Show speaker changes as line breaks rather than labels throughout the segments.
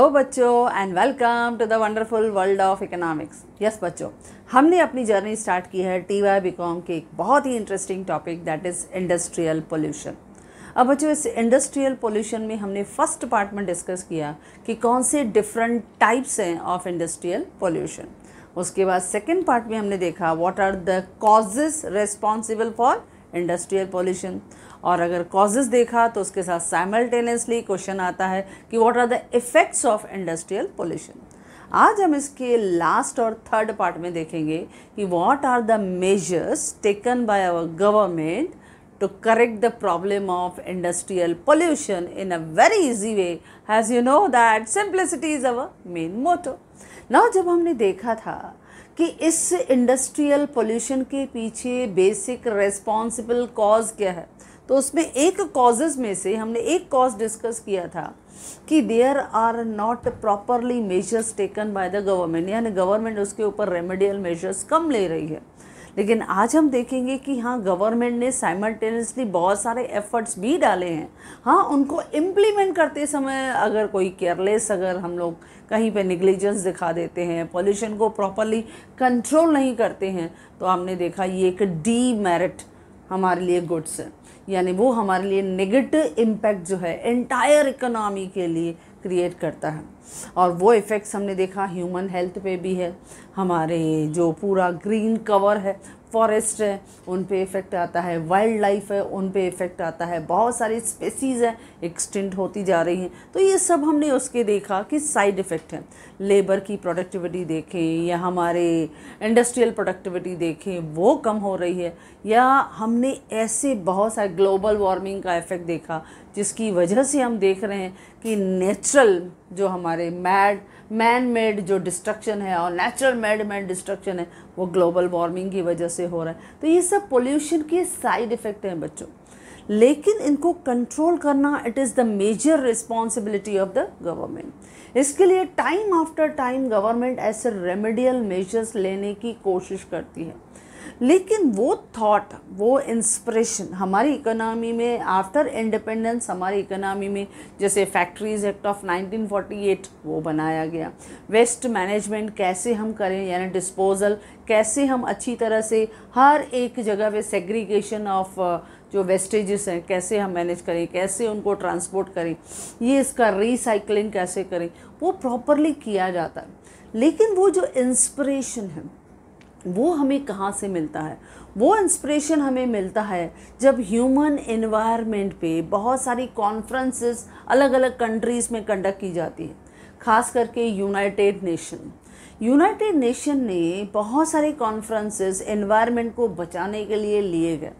Hello बच्चों and welcome to the wonderful world of economics yes बच्चों हमने अपनी जर्नी स्टार्ट की है टी वाई बीकॉम के एक बहुत ही interesting topic that is industrial pollution अब बच्चों इस इंडस्ट्रियल पोल्यूशन में हमने फर्स्ट पार्ट में डिस्कस किया कि कौन से डिफरेंट टाइप्स हैं ऑफ इंडस्ट्रियल पोल्यूशन उसके बाद सेकेंड पार्ट में हमने देखा what are the causes responsible for industrial pollution और अगर कॉजेज़ देखा तो उसके साथ साइमल्टेनियसली क्वेश्चन आता है कि what are the effects of industrial pollution आज हम इसके लास्ट और थर्ड पार्ट में देखेंगे कि what are the measures taken by our government to correct the problem of industrial pollution in a very easy way has you know that simplicity is our main motto न जब हमने देखा था कि इस इंडस्ट्रियल पोल्यूशन के पीछे basic responsible cause क्या है तो उसमें एक कॉजेज में से हमने एक कॉज डिस्कस किया था कि there are not properly measures taken by the government यानी गवर्नमेंट उसके ऊपर रेमेडियल मेजर्स कम ले रही है लेकिन आज हम देखेंगे कि हाँ गवर्नमेंट ने साइमल्टेनियसली बहुत सारे एफर्ट्स भी डाले हैं हाँ उनको इम्प्लीमेंट करते समय अगर कोई केयरलेस अगर हम लोग कहीं पे निग्लिजेंस दिखा देते हैं पॉल्यूशन को प्रॉपरली कंट्रोल नहीं करते हैं तो हमने देखा ये एक डी मेरिट हमारे लिए गुड्स है यानी वो हमारे लिए नेगेटिव इम्पैक्ट जो है एंटायर इकोनॉमी के लिए क्रिएट करता है और वो इफ़ेक्ट्स हमने देखा ह्यूमन हेल्थ पे भी है हमारे जो पूरा ग्रीन कवर है फॉरेस्ट है उन पे इफ़ेक्ट आता है वाइल्ड लाइफ है उन पे इफ़ेक्ट आता है बहुत सारी स्पेसीज़ हैं एक्सटेंट होती जा रही हैं तो ये सब हमने उसके देखा कि साइड इफ़ेक्ट हैं लेबर की प्रोडक्टिविटी देखें या हमारे इंडस्ट्रियल प्रोडक्टिविटी देखें वो कम हो रही है या हमने ऐसे बहुत सारे ग्लोबल वार्मिंग का इफ़ेक्ट देखा जिसकी वजह से हम देख रहे हैं कि नेचुरल जो हमारे मैड मैन मेड जो डिस्ट्रक्शन है और नेचुरल मेड मैन डिस्ट्रक्शन है वो ग्लोबल वार्मिंग की वजह से हो रहा है तो ये सब पोल्यूशन के साइड इफ़ेक्ट हैं बच्चों लेकिन इनको कंट्रोल करना it is the major responsibility of the government इसके लिए टाइम आफ्टर टाइम गवर्नमेंट ऐसे रेमेडियल मेजर्स लेने की कोशिश करती है लेकिन वो थॉट वो इंस्पिरेशन हमारी इकोनॉमी में आफ्टर इंडिपेंडेंस हमारी इकोनॉमी में जैसे फैक्ट्रीज एक्ट ऑफ 1948 वो बनाया गया वेस्ट मैनेजमेंट कैसे हम करें यानी डिस्पोजल कैसे हम अच्छी तरह से हर एक जगह पे सेग्रीगेशन ऑफ uh, जो वेस्टेजेस हैं कैसे हम मैनेज करें कैसे उनको ट्रांसपोर्ट करें ये इसका रिसाइकलिंग कैसे करें वो प्रॉपरली किया जाता है लेकिन वो जो इंस्पिरेशन है वो हमें कहाँ से मिलता है वो इंस्पिरेशन हमें मिलता है जब ह्यूमन एनवायरनमेंट पे बहुत सारी कॉन्फ्रेंसेस अलग अलग कंट्रीज़ में कंडक्ट की जाती है खास करके यूनाइटेड नेशन यूनाइटेड नेशन ने बहुत सारे कॉन्फ्रेंसेस एनवायरनमेंट को बचाने के लिए लिए गए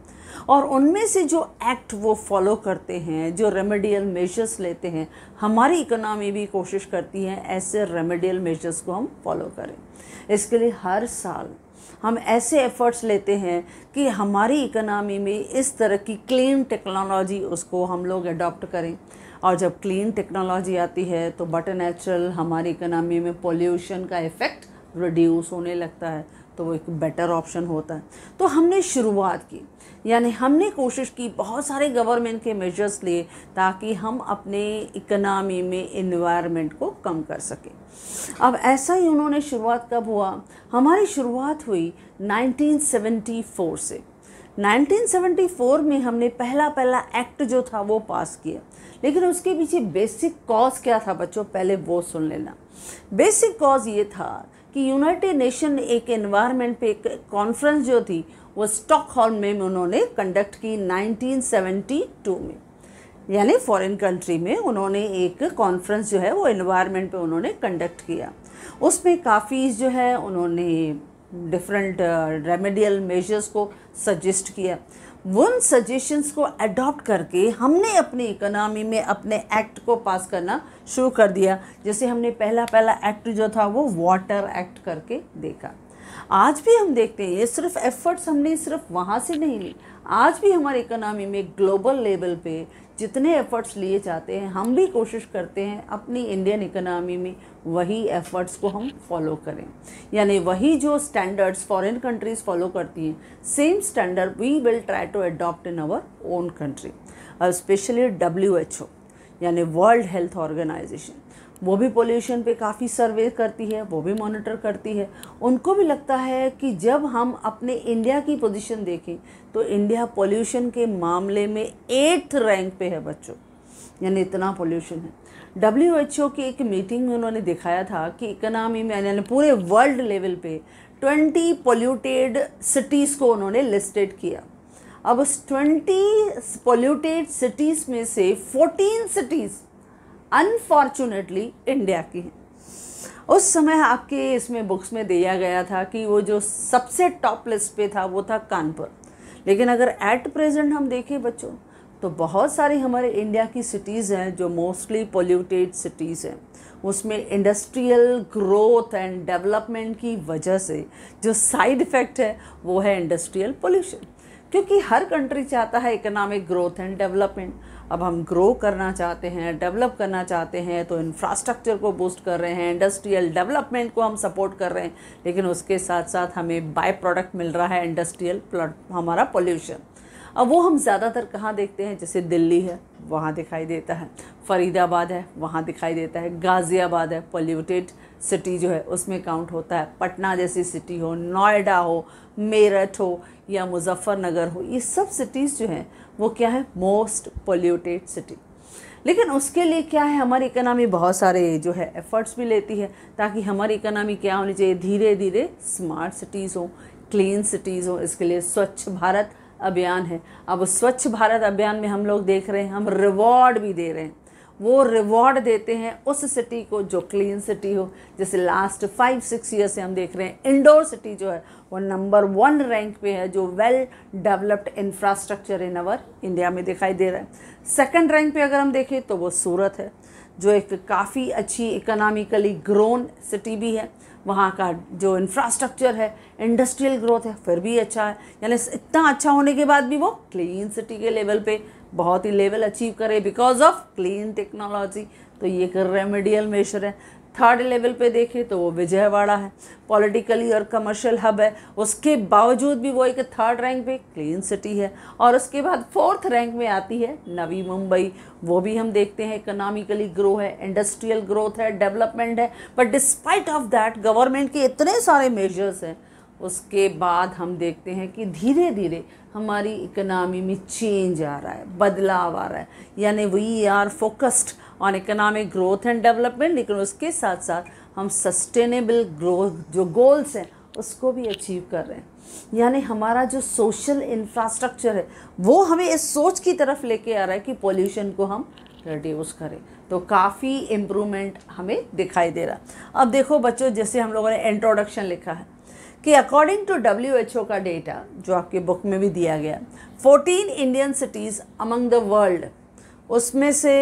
और उनमें से जो एक्ट वो फॉलो करते हैं जो रेमेडियल मेजर्स लेते हैं हमारी इकोनॉमी भी कोशिश करती है ऐसे रेमेडियल मेजर्स को हम फॉलो करें इसके लिए हर साल हम ऐसे एफ़र्ट्स लेते हैं कि हमारी इकनॉमी में इस तरह की क्लीन टेक्नोलॉजी उसको हम लोग अडॉप्ट करें और जब क्लीन टेक्नोलॉजी आती है तो बटर नेचुरल हमारी इकनॉमी में पोल्यूशन का इफ़ेक्ट रिड्यूस होने लगता है तो वो एक बेटर ऑप्शन होता है तो हमने शुरुआत की यानी हमने कोशिश की बहुत सारे गवर्नमेंट के मेजर्स लिए ताकि हम अपने इकनॉमी में इन्वायरमेंट को कम कर सकें अब ऐसा ही उन्होंने शुरुआत कब हुआ हमारी शुरुआत हुई 1974 से 1974 में हमने पहला पहला एक्ट जो था वो पास किया लेकिन उसके पीछे बेसिक कॉज क्या था बच्चों पहले वो सुन लेना बेसिक कॉज ये था कि यूनाइटेड नेशन एक एनवायरनमेंट पे एक कॉन्फ्रेंस जो थी वो हॉल में उन्होंने कंडक्ट की 1972 में यानी फॉरेन कंट्री में उन्होंने एक कॉन्फ्रेंस जो है वो एनवायरनमेंट पे उन्होंने कंडक्ट किया उसमें काफ़ी जो है उन्होंने डिफरेंट रेमेडियल मेजर्स को सजेस्ट किया उन सजेशंस को अडॉप्ट करके हमने अपनी इकोनॉमी में अपने एक्ट को पास करना शुरू कर दिया जैसे हमने पहला पहला एक्ट जो था वो वाटर एक्ट करके देखा आज भी हम देखते हैं ये सिर्फ एफर्ट्स हमने सिर्फ वहाँ से नहीं ली आज भी हमारी इकोनॉमी में ग्लोबल लेवल पे जितने एफ़र्ट्स लिए जाते हैं हम भी कोशिश करते हैं अपनी इंडियन इकोनॉमी में वही एफ़र्ट्स को हम फॉलो करें यानी वही जो स्टैंडर्ड्स फॉरेन कंट्रीज़ फॉलो करती हैं same standard we will try to adopt in our own country specially W H O यानी वर्ल्ड हेल्थ ऑर्गेनाइजेशन वो भी पोल्यूशन पे काफ़ी सर्वे करती है वो भी मॉनिटर करती है उनको भी लगता है कि जब हम अपने इंडिया की पोजीशन देखें तो इंडिया पोल्यूशन के मामले में एट्थ रैंक पे है बच्चों यानी इतना पोल्यूशन है डब्ल्यू एच ओ की एक मीटिंग में उन्होंने दिखाया था कि इकोनॉमी में यानी पूरे वर्ल्ड लेवल पे ट्वेंटी पोल्यूटेड सिटीज़ को उन्होंने लिस्टेड किया अब उस ट्वेंटी पोल्यूटेड सिटीज़ में से फोर्टीन सिटीज़ अनफॉर्चुनेटली इंडिया की हैं उस समय आपके इसमें बुक्स में दिया गया था कि वो जो सबसे टॉप लिस्ट पे था वो था कानपुर लेकिन अगर एट प्रेजेंट हम देखें बच्चों तो बहुत सारी हमारे इंडिया की सिटीज़ हैं जो मोस्टली पोल्यूटेड सिटीज़ हैं उसमें इंडस्ट्रियल ग्रोथ एंड डेवलपमेंट की वजह से जो साइड इफ़ेक्ट है वो है इंडस्ट्रियल पोल्यूशन क्योंकि हर कंट्री चाहता है इकोनॉमिक ग्रोथ एंड डेवलपमेंट अब हम ग्रो करना चाहते हैं डेवलप करना चाहते हैं तो इंफ्रास्ट्रक्चर को बूस्ट कर रहे हैं इंडस्ट्रियल डेवलपमेंट को हम सपोर्ट कर रहे हैं लेकिन उसके साथ साथ हमें बाय प्रोडक्ट मिल रहा है इंडस्ट्रियल हमारा पोल्यूशन अब वो हम ज़्यादातर कहाँ देखते हैं जैसे दिल्ली है वहाँ दिखाई देता है फरीदाबाद है वहाँ दिखाई देता है गाज़ियाबाद है पोल्यूटेड सिटी जो है उसमें काउंट होता है पटना जैसी सिटी हो नोएडा हो मेरठ हो या मुजफ्फरनगर हो ये सब सिटीज़ जो हैं वो क्या है मोस्ट पोल्यूटेड सिटी लेकिन उसके लिए क्या है हमारी इकोनॉमी बहुत सारे जो है एफर्ट्स भी लेती है ताकि हमारी इकोनॉमी क्या होनी चाहिए धीरे धीरे स्मार्ट सिटीज़ हो क्लीन सिटीज़ हो इसके लिए स्वच्छ भारत अभियान है अब उस स्वच्छ भारत अभियान में हम लोग देख रहे हैं हम रिवॉर्ड भी दे रहे हैं वो रिवॉर्ड देते हैं उस सिटी को जो क्लीन सिटी हो जैसे लास्ट फाइव सिक्स ईयर से हम देख रहे हैं इंडोर सिटी जो है वो नंबर वन रैंक पे है जो well developed infrastructure in our India में दिखाई दे रहा है सेकंड रैंक पे अगर हम देखें तो वो सूरत है जो एक काफ़ी अच्छी इकोनॉमिकली ग्रोन सिटी भी है वहाँ का जो इंफ्रास्ट्रक्चर है इंडस्ट्रियल ग्रोथ है फिर भी अच्छा है यानी इतना अच्छा होने के बाद भी वो क्लीन सिटी के लेवल पे बहुत ही लेवल अचीव करे बिकॉज ऑफ क्लीन टेक्नोलॉजी तो ये एक रेमेडियल मेजर है थर्ड लेवल पे देखें तो वो विजयवाड़ा है पॉलिटिकली और कमर्शियल हब है उसके बावजूद भी वो एक थर्ड रैंक पे क्लीन सिटी है और उसके बाद फोर्थ रैंक में आती है नवी मुंबई वो भी हम देखते हैं इकोनॉमिकली ग्रो है इंडस्ट्रियल ग्रोथ है डेवलपमेंट है but despite of that government के इतने सारे मेजर्स हैं उसके बाद हम देखते हैं कि धीरे धीरे हमारी इकनॉमी में चेंज आ रहा है बदलाव आ रहा है यानी we are focused on economic growth and development लेकिन उसके साथ साथ हम सस्टेनेबल ग्रोथ जो गोल्स हैं उसको भी अचीव कर रहे हैं यानी हमारा जो सोशल इंफ्रास्ट्रक्चर है वो हमें इस सोच की तरफ लेके आ रहा है कि पोल्यूशन को हम रिड्यूस करें तो काफ़ी इम्प्रूवमेंट हमें दिखाई दे रहा अब देखो बच्चों जैसे हम लोगों ने इंट्रोडक्शन लिखा है कि according to W H O का डेटा जो आपके बुक में भी दिया गया 14 Indian cities among the world उसमें से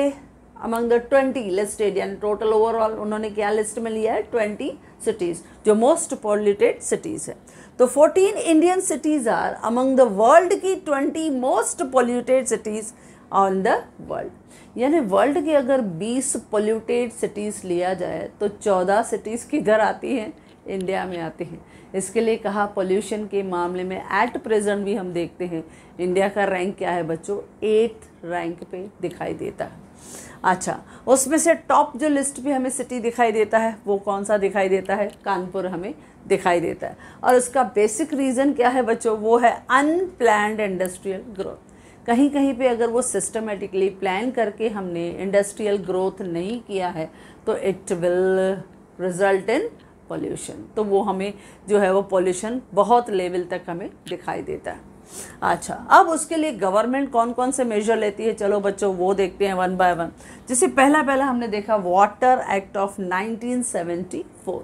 अमंग द 20 लिस्टेड यानी टोटल ओवरऑल उन्होंने क्या लिस्ट में लिया है 20 सिटीज़ जो मोस्ट पॉल्यूटेड सिटीज़ है तो 14 Indian cities are among the world की 20 most polluted cities on the world यानी वर्ल्ड के अगर 20 पॉल्यूटेड सिटीज़ लिया जाए तो 14 सिटीज़ किधर आती हैं इंडिया में आती हैं इसके लिए कहा पोल्यूशन के मामले में एट प्रेजेंट भी हम देखते हैं इंडिया का रैंक क्या है बच्चों एट रैंक पे दिखाई देता है अच्छा उसमें से टॉप जो लिस्ट पे हमें सिटी दिखाई देता है वो कौन सा दिखाई देता है कानपुर हमें दिखाई देता है और उसका बेसिक रीज़न क्या है बच्चों वो है अनप्लैंड इंडस्ट्रियल ग्रोथ कहीं कहीं पे अगर वो सिस्टमेटिकली प्लान करके हमने इंडस्ट्रियल ग्रोथ नहीं किया है तो it will result in pollution तो वो हमें जो है वो पॉल्यूशन बहुत लेवल तक हमें दिखाई देता है अच्छा अब उसके लिए गवर्नमेंट कौन कौन से मेजर लेती है चलो बच्चों वो देखते हैं वन बाय वन जैसे पहला पहला हमने देखा वाटर एक्ट ऑफ 1974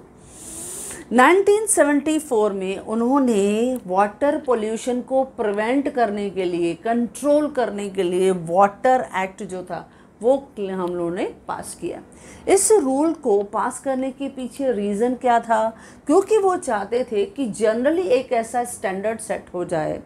1974 में उन्होंने वाटर पोल्यूशन को प्रिवेंट करने के लिए कंट्रोल करने के लिए वाटर एक्ट जो था वो हम लोगों ने पास किया इस रूल को पास करने के पीछे रीज़न क्या था क्योंकि वो चाहते थे कि जनरली एक ऐसा स्टैंडर्ड सेट हो जाए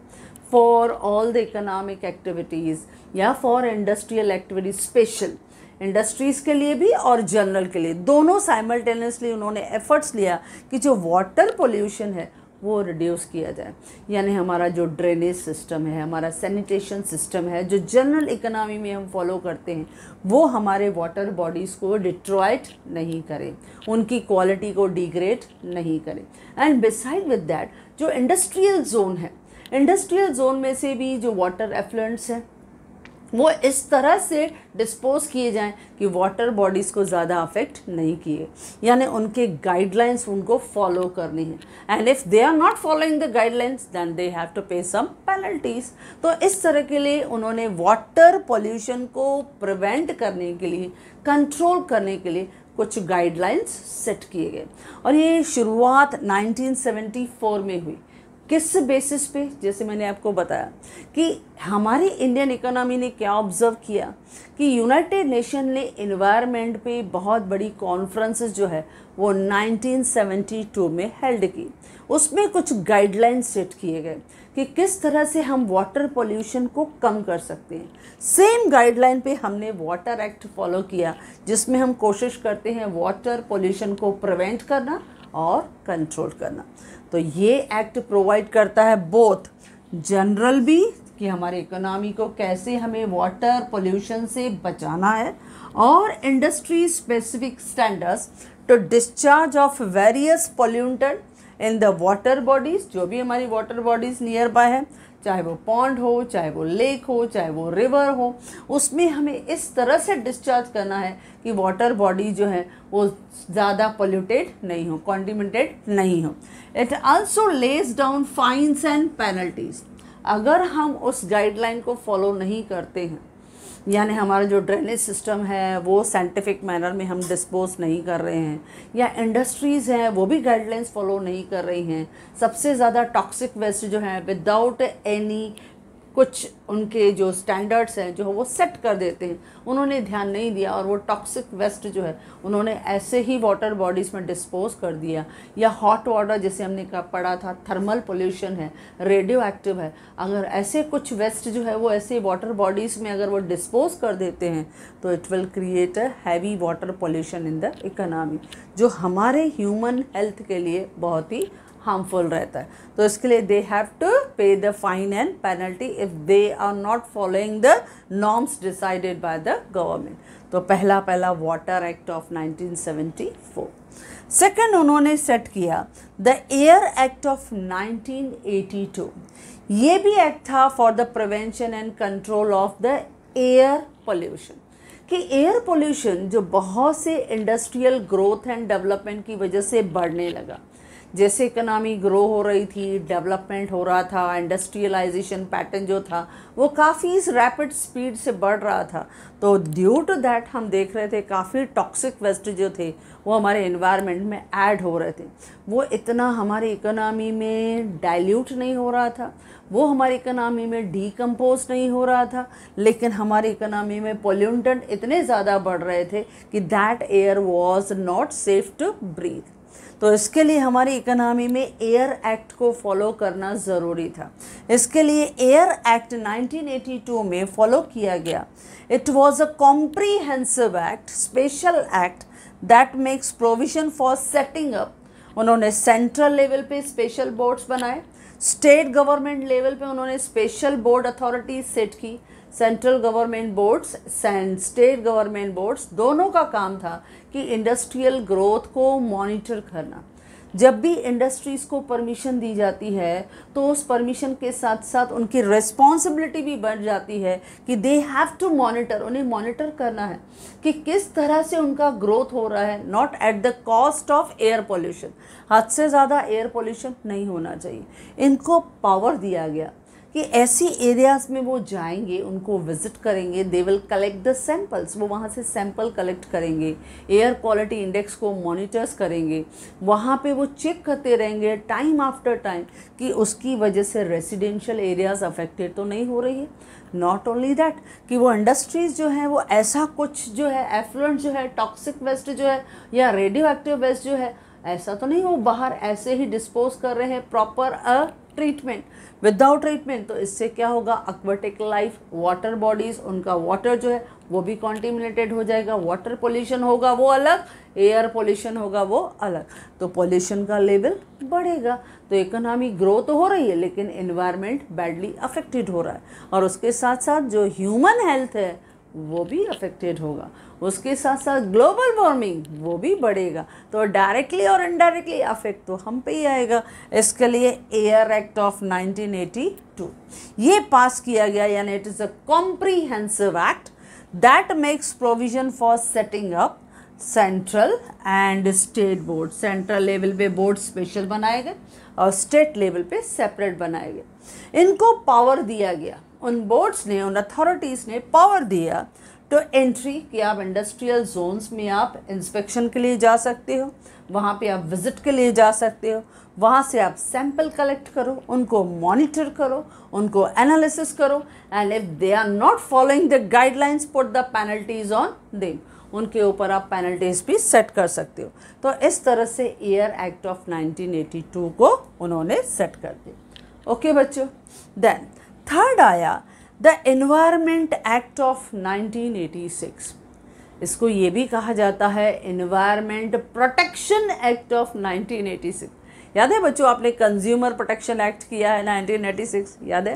for all the economic activities या for industrial activities special industries के लिए भी और जनरल के लिए दोनों साइमल्टेनियसली उन्होंने एफर्ट्स लिया कि जो वाटर पोल्यूशन है वो रिड्यूस किया जाए यानी हमारा जो ड्रेनेज सिस्टम है हमारा सैनिटेशन सिस्टम है जो जनरल इकोनॉमी में हम फॉलो करते हैं वो हमारे वाटर बॉडीज़ को डिट्रॉयट नहीं करें उनकी क्वालिटी को डिग्रेड नहीं करें एंड बिसाइड विद डैट जो इंडस्ट्रियल जोन है इंडस्ट्रियल जोन में से भी जो वाटर एफ्लुएंट्स हैं वो इस तरह से डिस्पोज किए जाएं कि वाटर बॉडीज़ को ज़्यादा अफेक्ट नहीं किए यानी उनके गाइडलाइंस उनको फॉलो करनी है and if they are not following the guidelines then they have to pay some penalties तो इस तरह के लिए उन्होंने वाटर पोल्यूशन को प्रिवेंट करने के लिए कंट्रोल करने के लिए कुछ गाइडलाइंस सेट किए गए और ये शुरुआत 1974 में हुई किस बेसिस पे जैसे मैंने आपको बताया कि हमारी इंडियन इकोनॉमी ने क्या ऑब्ज़र्व किया कि यूनाइटेड नेशन ने इन्वायरमेंट पे बहुत बड़ी कॉन्फ्रेंस जो है वो 1972 में हेल्ड की उसमें कुछ गाइडलाइन सेट किए गए कि किस तरह से हम वाटर पोल्यूशन को कम कर सकते हैं सेम गाइडलाइन पे हमने वाटर एक्ट फॉलो किया जिसमें हम कोशिश करते हैं वाटर पोल्यूशन को प्रिवेंट करना और कंट्रोल करना तो ये एक्ट प्रोवाइड करता है बोथ जनरल भी कि हमारे इकोनॉमी को कैसे हमें वाटर पोल्यूशन से बचाना है और industry specific standards to discharge of various polluted in the water bodies जो भी हमारी वाटर बॉडीज़ नियर बाय है चाहे वो पॉन्ड हो चाहे वो लेक हो चाहे वो रिवर हो उसमें हमें इस तरह से डिस्चार्ज करना है कि वाटर बॉडी जो है वो ज़्यादा पोल्यूटेड नहीं हो कॉन्टीमेंटेड नहीं हो it also lays down fines and penalties अगर हम उस गाइडलाइन को फॉलो नहीं करते हैं यानी हमारा जो ड्रेनेज सिस्टम है वो साइंटिफिक मैनर में हम डिस्पोज नहीं कर रहे हैं या इंडस्ट्रीज़ हैं वो भी गाइडलाइंस फॉलो नहीं कर रही हैं सबसे ज़्यादा टॉक्सिक वेस्ट जो है विदाउट एनी कुछ उनके जो स्टैंडर्ड्स हैं जो वो सेट कर देते हैं उन्होंने ध्यान नहीं दिया और वो टॉक्सिक वेस्ट जो है उन्होंने ऐसे ही वाटर बॉडीज़ में डिस्पोज कर दिया या हॉट वाटर जैसे हमने कहा पढ़ा था थर्मल पोल्यूशन है रेडियो एक्टिव है अगर ऐसे कुछ वेस्ट जो है वो ऐसे वाटर बॉडीज़ में अगर वो डिस्पोज कर देते हैं तो it will create a heavy water pollution in the economy जो हमारे ह्यूमन हेल्थ के लिए बहुत ही हार्मफुल रहता है तो इसके लिए they have to pay the fine and penalty if they are not following the norms decided by the government तो पहला पहला वाटर एक्ट ऑफ 1974 सेकंड उन्होंने सेट किया द एयर एक्ट ऑफ 1982 ये भी एक्ट था for the prevention and control of the air pollution कि air pollution जो बहुत से इंडस्ट्रियल ग्रोथ एंड डेवलपमेंट की वजह से बढ़ने लगा जैसे इकनॉमी ग्रो हो रही थी डेवलपमेंट हो रहा था इंडस्ट्रियलाइजेशन पैटर्न जो था वो काफ़ी रैपिड स्पीड से बढ़ रहा था तो ड्यू टू दैट हम देख रहे थे काफ़ी टॉक्सिक वेस्ट जो थे वो हमारे इन्वायरमेंट में ऐड हो रहे थे वो इतना हमारी इकोनॉमी में डाइल्यूट नहीं हो रहा था वो हमारी इकोनॉमी में डीकम्पोज नहीं हो रहा था लेकिन हमारी इकोनॉमी में पोल्यूटेंट इतने ज़्यादा बढ़ रहे थे कि that air was not safe to breathe तो इसके लिए हमारी इकोनॉमी में एयर एक्ट को फॉलो करना ज़रूरी था इसके लिए एयर एक्ट 1982 में फॉलो किया गया it was a comprehensive act special act that makes provision for setting up उन्होंने सेंट्रल लेवल पे स्पेशल बोर्ड्स बनाए स्टेट गवर्नमेंट लेवल पे उन्होंने स्पेशल बोर्ड अथॉरिटी सेट की central government boards and state government boards दोनों का काम था कि इंडस्ट्रियल ग्रोथ को मॉनिटर करना जब भी इंडस्ट्रीज़ को परमिशन दी जाती है तो उस परमिशन के साथ साथ उनकी रिस्पॉन्सिबिलिटी भी बढ़ जाती है कि दे हैव टू मॉनिटर उन्हें मॉनिटर करना है कि किस तरह से उनका ग्रोथ हो रहा है not at the cost of air pollution हद से ज़्यादा एयर पोल्यूशन नहीं होना चाहिए इनको पावर दिया गया कि ऐसी एरियाज़ में वो जाएंगे उनको विज़िट करेंगे they will collect the samples वो वहाँ से सैम्पल कलेक्ट करेंगे एयर क्वालिटी इंडेक्स को मॉनिटर्स करेंगे वहाँ पे वो चेक करते रहेंगे टाइम आफ्टर टाइम कि उसकी वजह से रेसिडेंशियल एरियाज़ अफेक्टेड तो नहीं हो रही है नॉट ओनली दैट कि वो इंडस्ट्रीज़ जो है वो ऐसा कुछ जो है एफ्लुएंट जो है टॉक्सिक वेस्ट जो है या रेडियो एक्टिव वेस्ट जो है ऐसा तो नहीं वो बाहर ऐसे ही डिस्पोज कर रहे हैं proper a treatment without treatment तो इससे क्या होगा अक्वाटिक लाइफ वाटर बॉडीज उनका वाटर जो है वो भी कॉन्टिमिनेटेड हो जाएगा वाटर पोल्यूशन होगा वो अलग एयर पोल्यूशन होगा वो अलग तो पोल्यूशन का लेवल बढ़ेगा तो इकोनॉमी ग्रो तो हो रही है लेकिन इन्वायरमेंट बैडली अफेक्टेड हो रहा है और उसके साथ साथ जो ह्यूमन हेल्थ है वो भी अफेक्टेड होगा उसके साथ साथ ग्लोबल वार्मिंग वो भी बढ़ेगा तो डायरेक्टली और इनडायरेक्टली अफेक्ट तो हम पे ही आएगा इसके लिए एयर एक्ट ऑफ 1982 ये पास किया गया यानी it is a comprehensive act that makes provision for setting up central and state board central level पे बोर्ड स्पेशल बनाए गए और स्टेट लेवल पे सेपरेट बनाए गए इनको पावर दिया गया उन बोर्ड्स ने उन अथॉरिटीज़ ने पावर दिया तो एंट्री कि आप इंडस्ट्रियल जोन्स में आप इंस्पेक्शन के लिए जा सकते हो वहाँ पे आप विज़िट के लिए जा सकते हो वहाँ से आप सैंपल कलेक्ट करो उनको मॉनिटर करो उनको एनालिसिस करो and if they are not following the guidelines put the penalties on them उनके ऊपर आप पेनल्टीज़ भी सेट कर सकते हो तो इस तरह से एयर एक्ट ऑफ 1982 को उन्होंने सेट कर दिया ओके बच्चों देन थर्ड आया द एनवायरमेंट एक्ट ऑफ 1986 इसको ये भी कहा जाता है एनवायरमेंट प्रोटेक्शन एक्ट ऑफ 1986 याद है बच्चों आपने कंज्यूमर प्रोटेक्शन एक्ट किया है 1986 याद है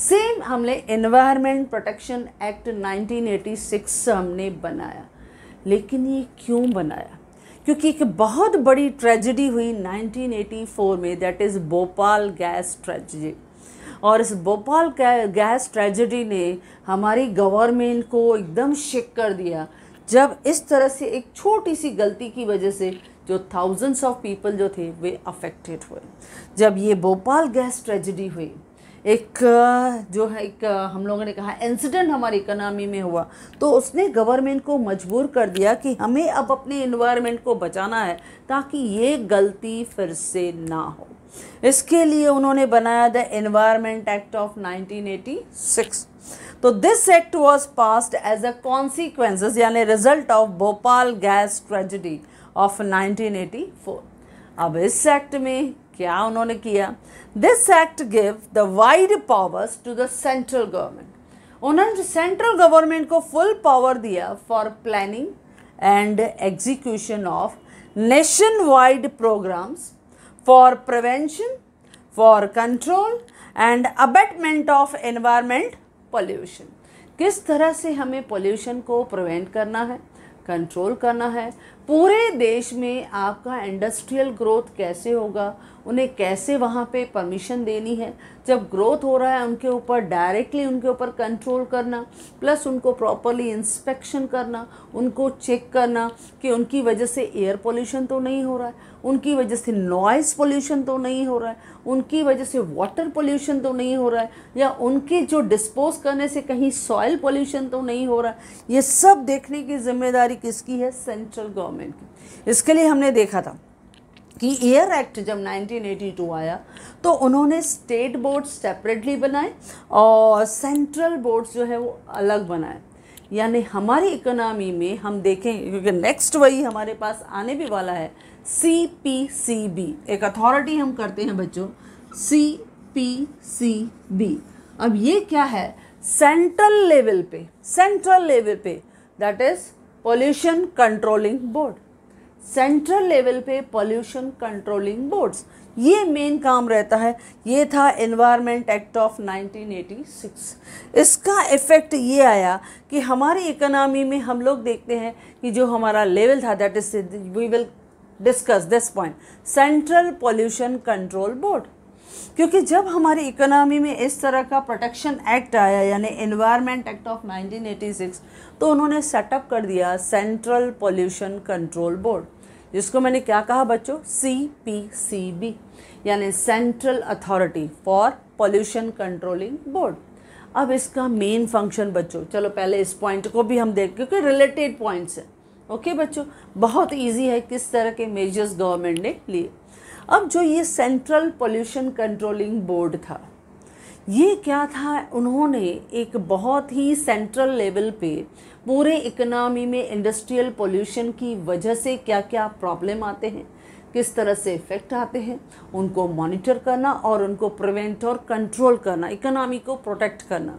सेम हमने एनवायरमेंट प्रोटेक्शन एक्ट 1986 हमने बनाया लेकिन ये क्यों बनाया क्योंकि एक बहुत बड़ी ट्रेजिडी हुई 1984 में that is Bhopal gas tragedy और इस भोपाल गैस ट्रेजेडी ने हमारी गवर्नमेंट को एकदम शेक कर दिया जब इस तरह से एक छोटी सी गलती की वजह से जो थाउजेंड्स ऑफ पीपल जो थे वे अफेक्टेड हुए जब ये भोपाल गैस ट्रेजेडी हुई एक जो है एक हम लोगों ने कहा इंसिडेंट हमारी इकोनॉमी में हुआ तो उसने गवर्नमेंट को मजबूर कर दिया कि हमें अब अपने इन्वायरमेंट को बचाना है ताकि ये गलती फिर से ना हो इसके लिए उन्होंने बनाया द एनवायरमेंट एक्ट ऑफ 1986 तो this act was passed as a consequence यानी result of Bhopal gas tragedy of 1984 अब इस एक्ट में क्या उन्होंने किया this act give the wide powers to the central government उन्होंने सेंट्रल गवर्नमेंट को फुल पावर दिया for planning and execution of nationwide programs for prevention, for control and abatement of environment pollution. किस तरह से हमें pollution को prevent करना है कंट्रोल करना है पूरे देश में आपका इंडस्ट्रियल ग्रोथ कैसे होगा उन्हें कैसे वहाँ पे परमिशन देनी है जब ग्रोथ हो रहा है उनके ऊपर डायरेक्टली उनके ऊपर कंट्रोल करना प्लस उनको प्रॉपरली इंस्पेक्शन करना उनको चेक करना कि उनकी वजह से एयर पोल्यूशन तो नहीं हो रहा है उनकी वजह से नॉइस पोल्यूशन तो नहीं हो रहा है उनकी वजह से वाटर पोल्यूशन तो नहीं हो रहा है या उनके जो डिस्पोज करने से कहीं सॉइल पोल्यूशन तो नहीं हो रहा है ये सब देखने की जिम्मेदारी किसकी है सेंट्रल गवर्नमेंट की इसके लिए हमने देखा था कि एयर एक्ट जब 1982 आया तो उन्होंने स्टेट बोर्ड सेपरेटली बनाए और सेंट्रल बोर्ड जो है वो अलग बनाए यानी हमारी इकोनॉमी में हम देखें क्योंकि नेक्स्ट वही हमारे पास आने भी वाला है सी पी सी बी एक अथॉरिटी हम करते हैं बच्चों सी पी सी बी अब ये क्या है सेंट्रल लेवल पे सेंट्रल लेवल पे that is pollution controlling board central level पे पॉल्यूशन कंट्रोलिंग बोर्ड्स ये मेन काम रहता है ये था एनवायरनमेंट एक्ट ऑफ 1986 इसका इफ़ेक्ट ये आया कि हमारी इकोनॉमी में हम लोग देखते हैं कि जो हमारा लेवल था that is we will discuss this point central pollution control board क्योंकि जब हमारी इकोनॉमी में इस तरह का प्रोटेक्शन एक्ट आया यानी इन्वायरमेंट एक्ट ऑफ 1986 तो उन्होंने सेटअप कर दिया सेंट्रल पॉल्यूशन कंट्रोल बोर्ड जिसको मैंने क्या कहा बच्चों सी पी सी बी यानी central authority for pollution controlling board अब इसका मेन फंक्शन बच्चों चलो पहले इस पॉइंट को भी हम देख क्योंकि रिलेटेड पॉइंट्स हैं ओके बच्चों बहुत इजी है किस तरह के मेजर्स गवर्नमेंट ने लिए अब जो ये सेंट्रल पोल्यूशन कंट्रोलिंग बोर्ड था ये क्या था उन्होंने एक बहुत ही सेंट्रल लेवल पे पूरे इकनॉमी में इंडस्ट्रियल पोल्यूशन की वजह से क्या क्या प्रॉब्लम आते हैं किस तरह से इफ़ेक्ट आते हैं उनको मॉनिटर करना और उनको प्रिवेंट और कंट्रोल करना इकनॉमी को प्रोटेक्ट करना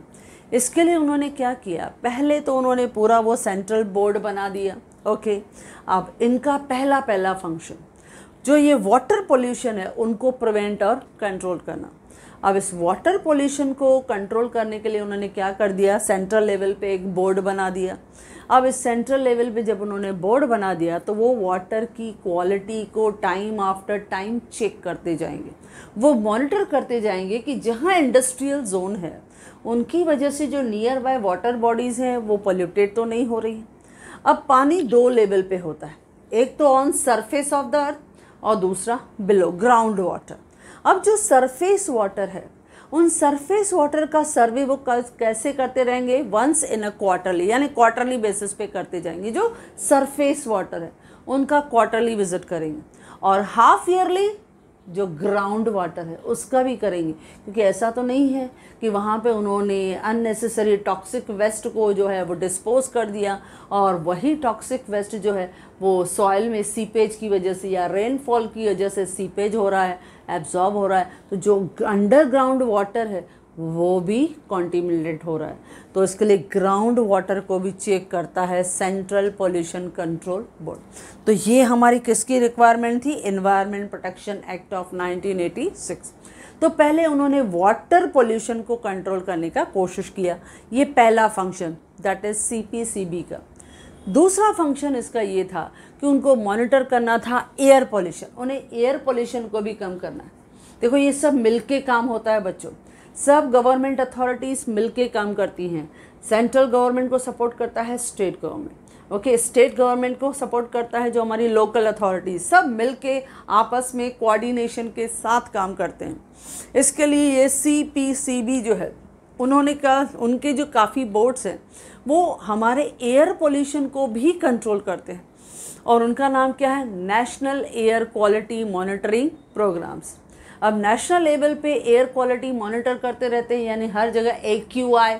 इसके लिए उन्होंने क्या किया पहले तो उन्होंने पूरा वो सेंट्रल बोर्ड बना दिया ओके अब इनका पहला पहला फंक्शन जो ये वाटर पोल्यूशन है उनको प्रिवेंट और कंट्रोल करना अब इस वाटर पोल्यूशन को कंट्रोल करने के लिए उन्होंने क्या कर दिया सेंट्रल लेवल पे एक बोर्ड बना दिया अब इस सेंट्रल लेवल पे जब उन्होंने बोर्ड बना दिया तो वो वाटर की क्वालिटी को टाइम आफ्टर टाइम चेक करते जाएंगे वो मॉनिटर करते जाएंगे कि जहाँ इंडस्ट्रियल जोन है उनकी वजह से जो नियर बाय वाटर बॉडीज़ हैं वो पोल्यूटेड तो नहीं हो रही अब पानी दो लेवल पे होता है एक तो on surface of the earth और दूसरा बिलो ग्राउंड वाटर अब जो सरफेस वाटर है उन सरफेस वाटर का सर्वे वो कैसे करते रहेंगे वंस इन अ क्वार्टरली यानी क्वार्टरली बेसिस पे करते जाएंगे जो सरफेस वाटर है उनका क्वार्टरली विजिट करेंगे और हाफ ईयरली जो ग्राउंड वाटर है उसका भी करेंगे क्योंकि ऐसा तो नहीं है कि वहाँ पे उन्होंने अननेसेसरी टॉक्सिक वेस्ट को जो है वो डिस्पोज कर दिया और वही टॉक्सिक वेस्ट जो है वो सॉइल में सीपेज की वजह से या रेनफॉल की वजह से सीपेज हो रहा है एब्जॉर्ब हो रहा है तो जो अंडरग्राउंड वाटर है वो भी कॉन्टीमिनेट हो रहा है तो इसके लिए ग्राउंड वाटर को भी चेक करता है सेंट्रल पोल्यूशन कंट्रोल बोर्ड तो ये हमारी किसकी रिक्वायरमेंट थी इन्वायरमेंट प्रोटेक्शन एक्ट ऑफ 1986 तो पहले उन्होंने वाटर पोल्यूशन को कंट्रोल करने का कोशिश किया ये पहला फंक्शन दैट इज़ सी का दूसरा फंक्शन इसका ये था कि उनको मॉनिटर करना था एयर पोल्यूशन उन्हें एयर पोल्यूशन को भी कम करना है देखो ये सब मिलके काम होता है बच्चों सब गवर्नमेंट अथॉरिटीज़ मिलके काम करती हैं सेंट्रल गवर्नमेंट को सपोर्ट करता है state government okay state government को सपोर्ट करता है जो हमारी लोकल अथॉरिटीज सब मिलके आपस में कोऑर्डिनेशन के साथ काम करते हैं इसके लिए ये सी पी सी बी जो है उन्होंने कहा उनके जो काफ़ी बोर्ड्स हैं वो हमारे एयर पोल्यूशन को भी कंट्रोल करते हैं और उनका नाम क्या है national air quality monitoring programs अब नेशनल लेवल पे एयर क्वालिटी मॉनिटर करते रहते हैं यानी हर जगह ए क्यू आई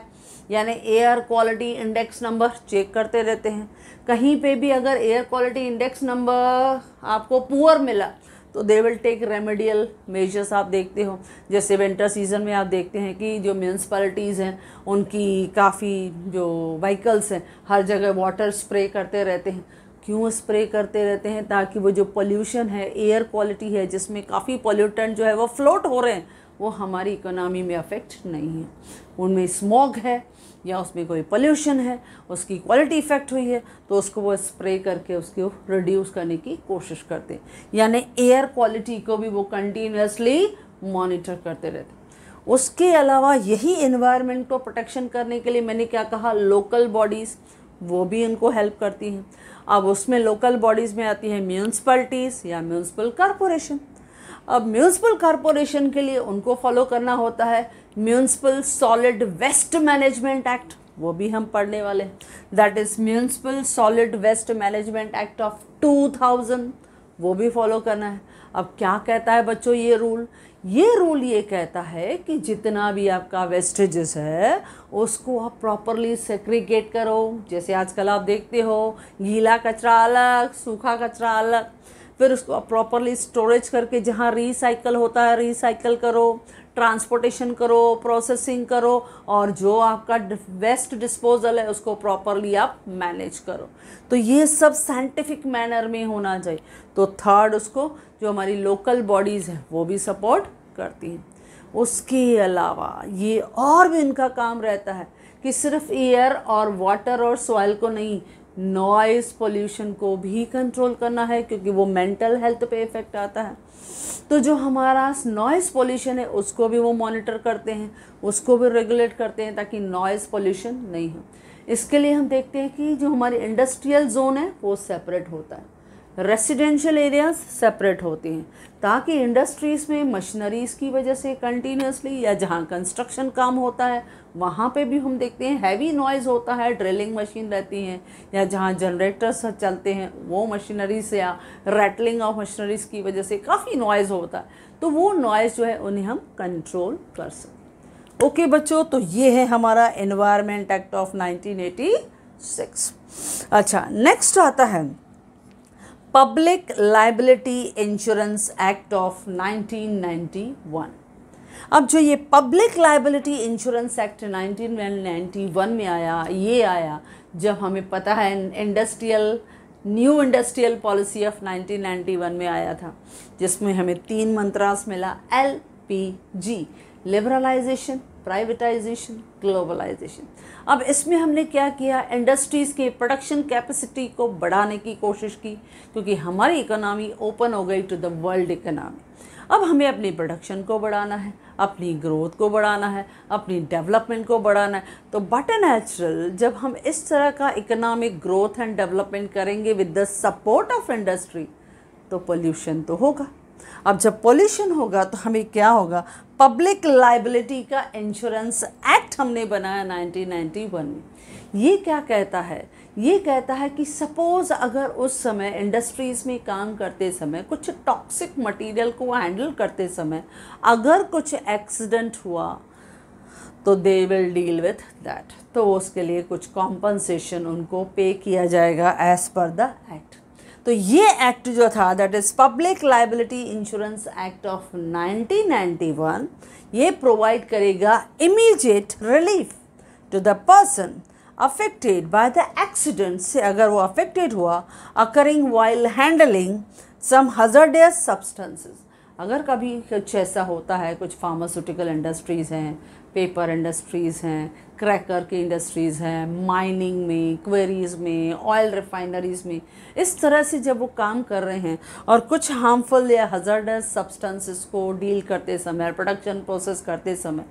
यानी air quality index number check करते रहते हैं कहीं पे भी अगर एयर क्वालिटी इंडेक्स नंबर आपको पुअर मिला तो they will take remedial measures आप देखते हो जैसे विंटर सीजन में आप देखते हैं कि जो म्यूनसिपलिटीज़ हैं उनकी काफ़ी जो व्हीकल्स हैं हर जगह वाटर स्प्रे करते रहते हैं क्यों स्प्रे करते रहते हैं ताकि वो जो पोल्यूशन है एयर क्वालिटी है जिसमें काफ़ी पोल्यूटेंट जो है वो फ्लोट हो रहे हैं वो हमारी इकोनॉमी में अफेक्ट नहीं है उनमें स्मॉग है या उसमें कोई पोल्यूशन है उसकी क्वालिटी इफ़ेक्ट हुई है तो उसको वो स्प्रे करके उसको रिड्यूस करने की कोशिश करते हैं यानी एयर क्वालिटी को भी वो कंटिन्यूसली मॉनिटर करते रहते हैं उसके अलावा यही इन्वायरमेंट को प्रोटेक्शन करने के लिए मैंने क्या कहा लोकल बॉडीज़ वो भी इनको हेल्प करती हैं अब उसमें लोकल बॉडीज़ में आती है म्यूनसिपल्टीज़ या म्यूनसिपल कॉरपोरेशन अब म्यूनसिपल कॉरपोरेशन के लिए उनको फॉलो करना होता है municipal solid waste management act वो भी हम पढ़ने वाले हैं that is municipal solid waste management act of 2000 वो भी फॉलो करना है अब क्या कहता है बच्चों ये रूल ये रूल ये कहता है कि जितना भी आपका वेस्टेजेस है उसको आप प्रॉपरली सेग्रीगेट करो जैसे आजकल आप देखते हो गीला कचरा अलग सूखा कचरा अलग फिर उसको आप प्रॉपरली स्टोरेज करके जहाँ रिसाइकल होता है रिसाइकल करो ट्रांसपोर्टेशन करो प्रोसेसिंग करो और जो आपका वेस्ट डिस्पोजल है उसको प्रॉपरली आप मैनेज करो तो ये सब साइंटिफिक मैनर में होना चाहिए तो थर्ड उसको जो हमारी लोकल बॉडीज़ हैं वो भी सपोर्ट करती हैं उसके अलावा ये और भी इनका काम रहता है कि सिर्फ एयर और वाटर और सॉइल को नहीं नॉइस पोल्यूशन को भी कंट्रोल करना है क्योंकि वो मेंटल हेल्थ पे इफ़ेक्ट आता है तो जो हमारा नॉइस पोल्यूशन है उसको भी वो मॉनिटर करते हैं उसको भी रेगुलेट करते हैं ताकि नॉइस पोल्यूशन नहीं हो इसके लिए हम देखते हैं कि जो हमारी इंडस्ट्रियल जोन है वो सेपरेट होता है रेसिडेंशियल एरियाज सेपरेट होते हैं ताकि इंडस्ट्रीज़ में मशीनरीज़ की वजह से कंटिन्यूसली या जहाँ कंस्ट्रक्शन काम होता है वहाँ पे भी हम देखते हैं हैवी नॉइज़ होता है ड्रिलिंग मशीन रहती हैं या जहाँ जनरेटर्स चलते हैं वो मशीनरीज या रैटलिंग ऑफ मशीनरीज़ की वजह से काफ़ी नॉइज़ होता है तो वो नॉइज़ जो है उन्हें हम कंट्रोल कर सकते ओके okay, बच्चों तो ये है हमारा इन्वायरमेंट एक्ट ऑफ 1986 अच्छा नेक्स्ट आता है public liability insurance act of 1991 अब जो ये पब्लिक लाइबिलिटी इंश्योरेंस एक्ट 1991 में आया ये आया जब हमें पता है industrial new industrial policy of 1991 में आया था जिसमें हमें तीन मंत्रास मिला L P G liberalisation privatisation globalisation अब इसमें हमने क्या किया इंडस्ट्रीज़ के प्रोडक्शन कैपेसिटी को बढ़ाने की कोशिश की क्योंकि हमारी इकोनॉमी ओपन हो गई टू द वर्ल्ड इकोनॉमी अब हमें अपनी प्रोडक्शन को बढ़ाना है अपनी ग्रोथ को बढ़ाना है अपनी डेवलपमेंट को बढ़ाना है तो ए नेचुरल जब हम इस तरह का इकोनॉमिक ग्रोथ एंड डेवलपमेंट करेंगे with the support of industry तो पोल्यूशन तो होगा अब जब पोल्यूशन होगा तो हमें क्या होगा पब्लिक लाइबिलिटी का इंश्योरेंस एक्ट हमने बनाया 1991 में ये क्या कहता है ये कहता है कि सपोज़ अगर उस समय इंडस्ट्रीज़ में काम करते समय कुछ टॉक्सिक मटेरियल को हैंडल करते समय अगर कुछ एक्सीडेंट हुआ तो they will deal with that तो उसके लिए कुछ कॉम्पनसेशन उनको पे किया जाएगा एज़ पर द एक्ट तो ये एक्ट जो था that is public liability insurance act of 1991 ये प्रोवाइड करेगा immediate relief to the person affected by the accident से अगर वो अफेक्टेड हुआ occurring while handling some hazardous substances अगर कभी कुछ ऐसा होता है कुछ फार्मास्यूटिकल इंडस्ट्रीज़ हैं पेपर इंडस्ट्रीज़ हैं क्रैकर की इंडस्ट्रीज़ हैं माइनिंग में क्वेरीज़ में ऑयल रिफाइनरीज़ में इस तरह से जब वो काम कर रहे हैं और कुछ हार्मफुल या हज़ार्डस सब्सटेंसेस को डील करते समय प्रोडक्शन प्रोसेस करते समय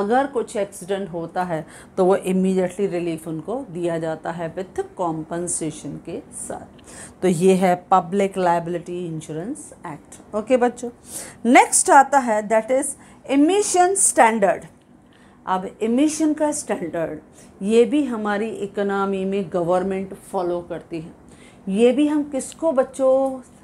अगर कुछ एक्सीडेंट होता है तो वो इमीडिएटली रिलीफ उनको दिया जाता है विथ कॉम्पनसेशन के साथ तो ये है public liability insurance act okay बच्चों नेक्स्ट आता है दैट इज़ इमिशन स्टैंडर्ड अब इमिशन का स्टैंडर्ड ये भी हमारी इकोनॉमी में गवर्नमेंट फॉलो करती है ये भी हम किसको बच्चों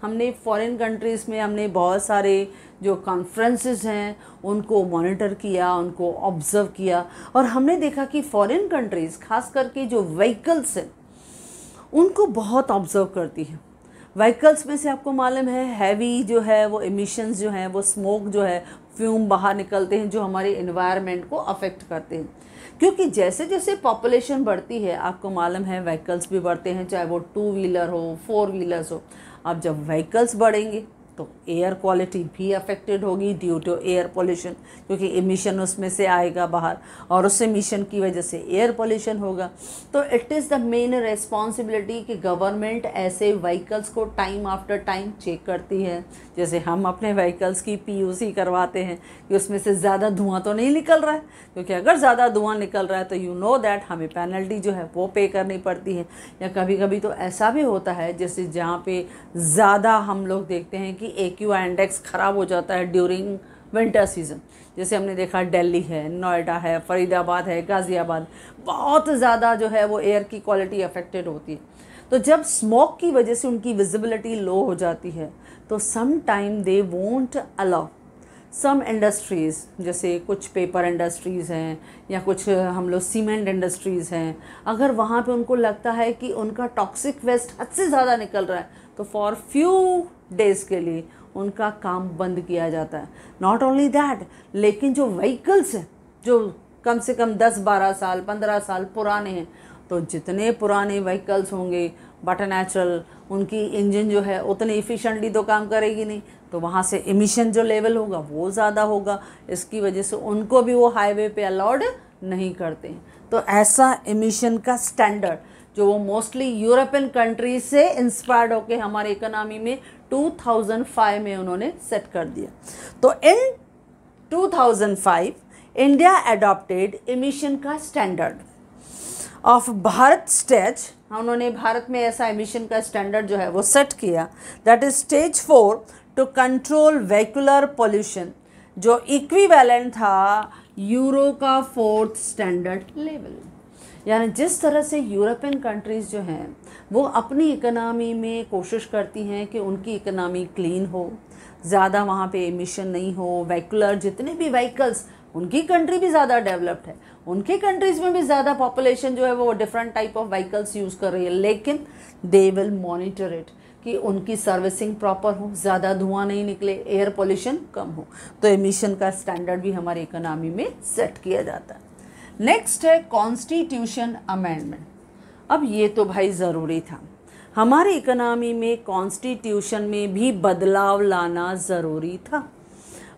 हमने फॉरेन कंट्रीज़ में हमने बहुत सारे जो कॉन्फ्रेंसेस हैं उनको मॉनिटर किया उनको ऑब्ज़र्व किया और हमने देखा कि फॉरेन कंट्रीज़ खास करके जो व्हीकल्स हैं उनको बहुत ऑब्ज़र्व करती हैं व्हीकल्स में से आपको मालूम है हैवी जो है वो इमिशंस जो हैं वो स्मोक जो है फ्यूम बाहर निकलते हैं जो हमारे इन्वायरमेंट को अफेक्ट करते हैं क्योंकि जैसे जैसे पॉपुलेशन बढ़ती है आपको मालूम है व्हीकल्स भी बढ़ते हैं चाहे वो टू व्हीलर हो फोर व्हीलर्स हो अब जब व्हीकल्स बढ़ेंगे तो एयर क्वालिटी भी अफेक्टेड होगी ड्यू टू एयर पोल्यूशन क्योंकि एमिशन उसमें से आएगा बाहर और उस एमिशन की वजह से एयर पोल्यूशन होगा तो it is the main responsibility कि गवर्नमेंट ऐसे व्हीकल्स को टाइम आफ्टर टाइम चेक करती है जैसे हम अपने व्हीकल्स की पी करवाते हैं कि उसमें से ज़्यादा धुआं तो नहीं निकल रहा है क्योंकि अगर ज़्यादा धुआं निकल रहा है तो यू नो दैट हमें पेनल्टी जो है वो पे करनी पड़ती है या कभी कभी तो ऐसा भी होता है जैसे जहाँ पे ज़्यादा हम लोग देखते हैं कि कि ए क्यू आई इंडेक्स ख़राब हो जाता है ड्यूरिंग विंटर सीज़न जैसे हमने देखा दिल्ली है नोएडा है फरीदाबाद है गाज़ियाबाद बहुत ज़्यादा जो है वो एयर की क्वालिटी अफेक्टेड होती है तो जब स्मोक की वजह से उनकी विजिबिलिटी लो हो जाती है तो some time they won't allow some industries जैसे कुछ पेपर इंडस्ट्रीज़ हैं या कुछ हम लोग सीमेंट इंडस्ट्रीज़ हैं अगर वहाँ पे उनको लगता है कि उनका टॉक्सिक वेस्ट हद से ज़्यादा निकल रहा है तो फॉर फ्यू डेज के लिए उनका काम बंद किया जाता है नॉट ओनली दैट लेकिन जो व्हीकल्स हैं जो कम से कम दस बारह साल पंद्रह साल पुराने हैं तो जितने पुराने व्हीकल्स होंगे बटन नेचुरल उनकी इंजन जो है उतने इफ़िशेंटली तो काम करेगी नहीं तो वहाँ से इमिशन जो लेवल होगा वो ज़्यादा होगा इसकी वजह से उनको भी वो हाईवे पे अलाउड नहीं करते हैं तो ऐसा इमिशन का स्टैंडर्ड जो वो मोस्टली यूरोपियन कंट्रीज से इंस्पायर्ड होकर हमारे इकोनॉमी में 2005 में उन्होंने सेट कर दिया तो इन 2005 इंडिया एडॉप्टेड इमिशन का स्टैंडर्ड ऑफ भारत स्टेज उन्होंने भारत में ऐसा इमिशन का स्टैंडर्ड जो है वो सेट किया that is stage four to control vehicular pollution जो इक्वी था यूरो का फोर्थ स्टैंडर्ड लेवल यानी जिस तरह से यूरोपियन कंट्रीज़ जो हैं वो अपनी इकनॉमी में कोशिश करती हैं कि उनकी इकनॉमी क्लीन हो ज़्यादा वहाँ पे एमिशन नहीं हो वैकुलर जितने भी व्हीकल्स उनकी कंट्री भी ज़्यादा डेवलप्ड है उनके कंट्रीज़ में भी ज़्यादा पॉपुलेशन जो है वो different type of vehicles use कर रही है लेकिन दे विल मॉनिटर इट कि उनकी सर्विसिंग प्रॉपर हो ज़्यादा धुआं नहीं निकले एयर पोल्यूशन कम हो तो एमिशन का स्टैंडर्ड भी हमारी इकोनॉमी में सेट किया जाता है नेक्स्ट है कॉन्स्टिट्यूशन अमेंडमेंट अब ये तो भाई ज़रूरी था हमारी इकनॉमी में कॉन्स्टिट्यूशन में भी बदलाव लाना ज़रूरी था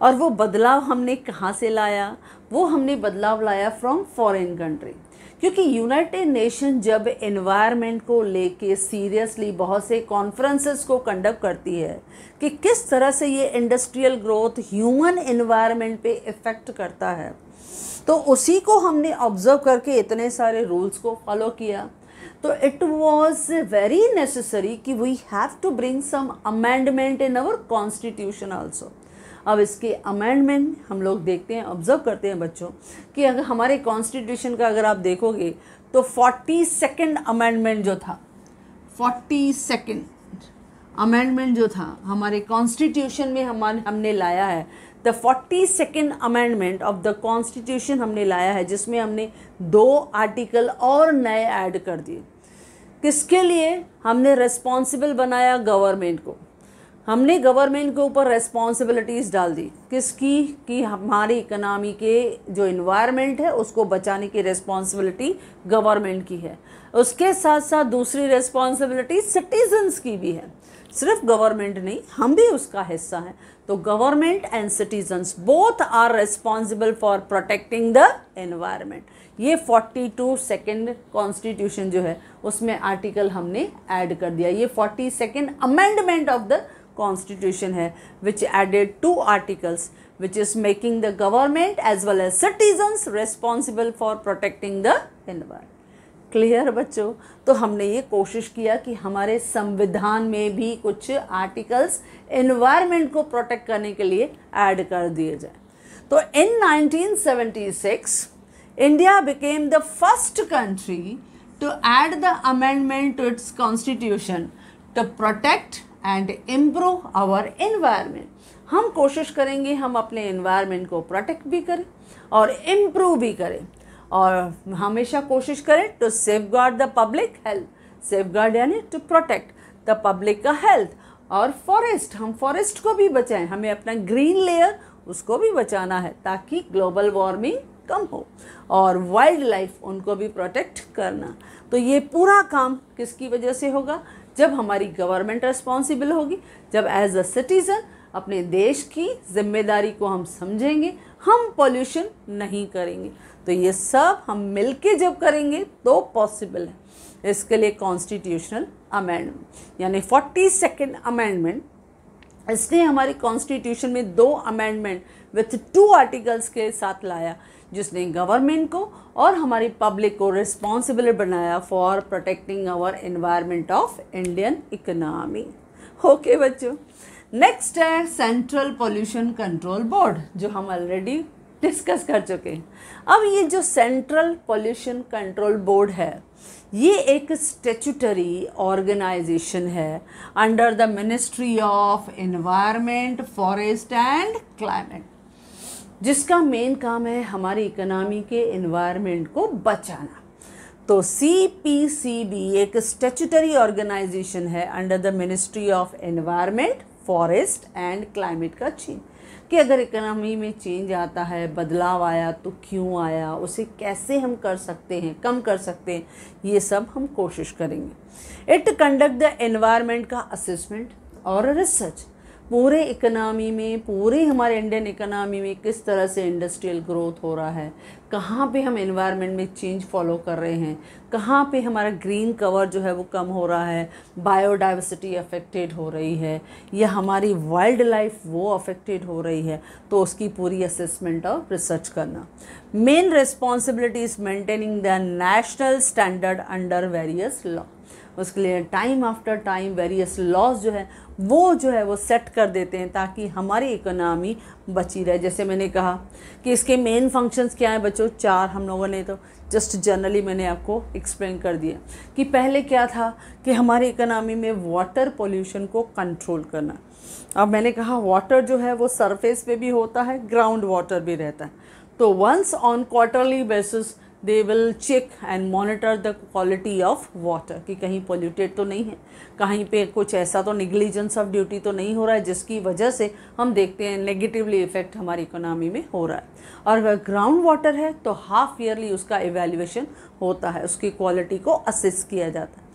और वो बदलाव हमने कहाँ से लाया वो हमने बदलाव लाया फ्रॉम फॉरेन कंट्री क्योंकि यूनाइटेड नेशन जब एनवायरनमेंट को लेके सीरियसली बहुत से कॉन्फ्रेंसेस को कंडक्ट करती है कि किस तरह से ये इंडस्ट्रियल ग्रोथ ह्यूमन एनवायरनमेंट पे इफ़ेक्ट करता है तो उसी को हमने ऑब्ज़र्व करके इतने सारे रूल्स को फॉलो किया तो इट वॉज वेरी नेसेसरी कि we have to bring some amendment in our constitution also अब इसके अमेंडमेंट हम लोग देखते हैं ऑब्ज़र्व करते हैं बच्चों कि अगर हमारे कॉन्स्टिट्यूशन का अगर आप देखोगे तो फोर्टी सेकेंड अमेंडमेंट जो था फोर्टी सेकेंड अमेंडमेंट जो था हमारे कॉन्स्टिट्यूशन में हमारे हमने लाया है the forty second amendment of the constitution हमने लाया है जिसमें हमने दो आर्टिकल और नए ऐड कर दिए किसके लिए हमने रेस्पॉन्सिबल बनाया गवर्नमेंट को हमने गवर्नमेंट के ऊपर रेस्पॉन्सिबिलिटीज़ डाल दी किसकी कि हमारी इकनॉमी के जो इन्वायरमेंट है उसको बचाने की रेस्पॉन्सिबिलिटी गवर्नमेंट की है उसके साथ साथ दूसरी रेस्पॉन्सिबिलिटी सिटीजन्स की भी है सिर्फ गवर्नमेंट नहीं हम भी उसका हिस्सा हैं So government and citizens both are responsible for protecting the environment. ये 42nd सेकंड कॉन्स्टिट्यूशन जो है उसमें आर्टिकल हमने ऐड कर which is making the government as well as citizens responsible for protecting the environment. Clear बच्चों तो हमने ये कोशिश किया कि हमारे संविधान में भी कुछ आर्टिकल्स एनवायरनमेंट को प्रोटेक्ट करने के लिए ऐड कर दिए जाए तो in 1976 India became the first country to add the amendment to its constitution to protect and improve our environment. हम कोशिश करेंगे हम अपने एनवायरमेंट को प्रोटेक्ट भी करें और इम्प्रूव भी करें और हमेशा कोशिश करें to safeguard the public health safeguard यानी टू प्रोटेक्ट द पब्लिक का हेल्थ और फॉरेस्ट हम फॉरेस्ट को भी बचाएं हमें अपना ग्रीन लेयर उसको भी बचाना है ताकि ग्लोबल वार्मिंग कम हो और वाइल्ड लाइफ उनको भी प्रोटेक्ट करना तो ये पूरा काम किसकी वजह से होगा जब हमारी गवर्नमेंट रिस्पॉन्सिबल होगी जब एज अ सिटीज़न अपने देश की जिम्मेदारी को हम समझेंगे हम पॉल्यूशन नहीं करेंगे तो ये सब हम मिलके जब करेंगे तो पॉसिबल है इसके लिए कॉन्स्टिट्यूशनल अमेंडमेंट यानी फोर्टी सेकेंड अमेंडमेंट इसने हमारे कॉन्स्टिट्यूशन में दो अमेंडमेंट विथ टू आर्टिकल्स के साथ लाया जिसने गवर्नमेंट को और हमारी पब्लिक को रिस्पॉन्सिबल बनाया for protecting our environment of Indian economy okay बच्चों नेक्स्ट है सेंट्रल पोल्यूशन कंट्रोल बोर्ड जो हम ऑलरेडी डिस्कस कर चुके हैं अब ये जो सेंट्रल पोल्यूशन कंट्रोल बोर्ड है ये एक स्टेचुटरी ऑर्गेनाइजेशन है under the ministry of environment forest and climate जिसका मेन काम है हमारी इकोनॉमी के इन्वायरमेंट को बचाना तो सी पी सी बी एक स्टेचुटरी ऑर्गेनाइजेशन है under the ministry of environment forest and climate का चीन कि अगर इकनॉमी में चेंज आता है बदलाव आया तो क्यों आया उसे कैसे हम कर सकते हैं कम कर सकते हैं ये सब हम कोशिश करेंगे इट कंडक्ट द एनवायरमेंट का असेसमेंट और रिसर्च पूरे इकनॉमी में पूरे हमारे इंडियन इकनॉमी में किस तरह से इंडस्ट्रियल ग्रोथ हो रहा है कहाँ पे हम इन्वायरमेंट में चेंज फॉलो कर रहे हैं कहाँ पे हमारा ग्रीन कवर जो है वो कम हो रहा है बायोडाइवर्सिटी अफेक्टेड हो रही है या हमारी वाइल्ड लाइफ वो अफेक्टेड हो रही है तो उसकी पूरी असेसमेंट और रिसर्च करना main responsibility is maintaining the national standard under various law उसके लिए time after time various laws जो है वो जो है वो सेट कर देते हैं ताकि हमारी इकोनॉमी बची रहे जैसे मैंने कहा कि इसके मेन फंक्शंस क्या हैं बच्चों चार हम लोगों ने तो जस्ट जनरली मैंने आपको एक्सप्लेन कर दिया कि पहले क्या था कि हमारी इकोनॉमी में वाटर पोल्यूशन को कंट्रोल करना अब मैंने कहा वाटर जो है वो सरफेस पे भी होता है ग्राउंड वाटर भी रहता है तो once on quarterly basis they will check and monitor the quality of water कि कहीं पोल्यूटेड तो नहीं है कहीं पे कुछ ऐसा तो निगलिजेंस ऑफ ड्यूटी तो नहीं हो रहा है जिसकी वजह से हम देखते हैं नेगेटिवली इफेक्ट हमारी इकोनॉमी में हो रहा है और अगर ग्राउंड वाटर है तो हाफ ईयरली उसका एवेल्यूएशन होता है उसकी क्वालिटी को असिस किया जाता है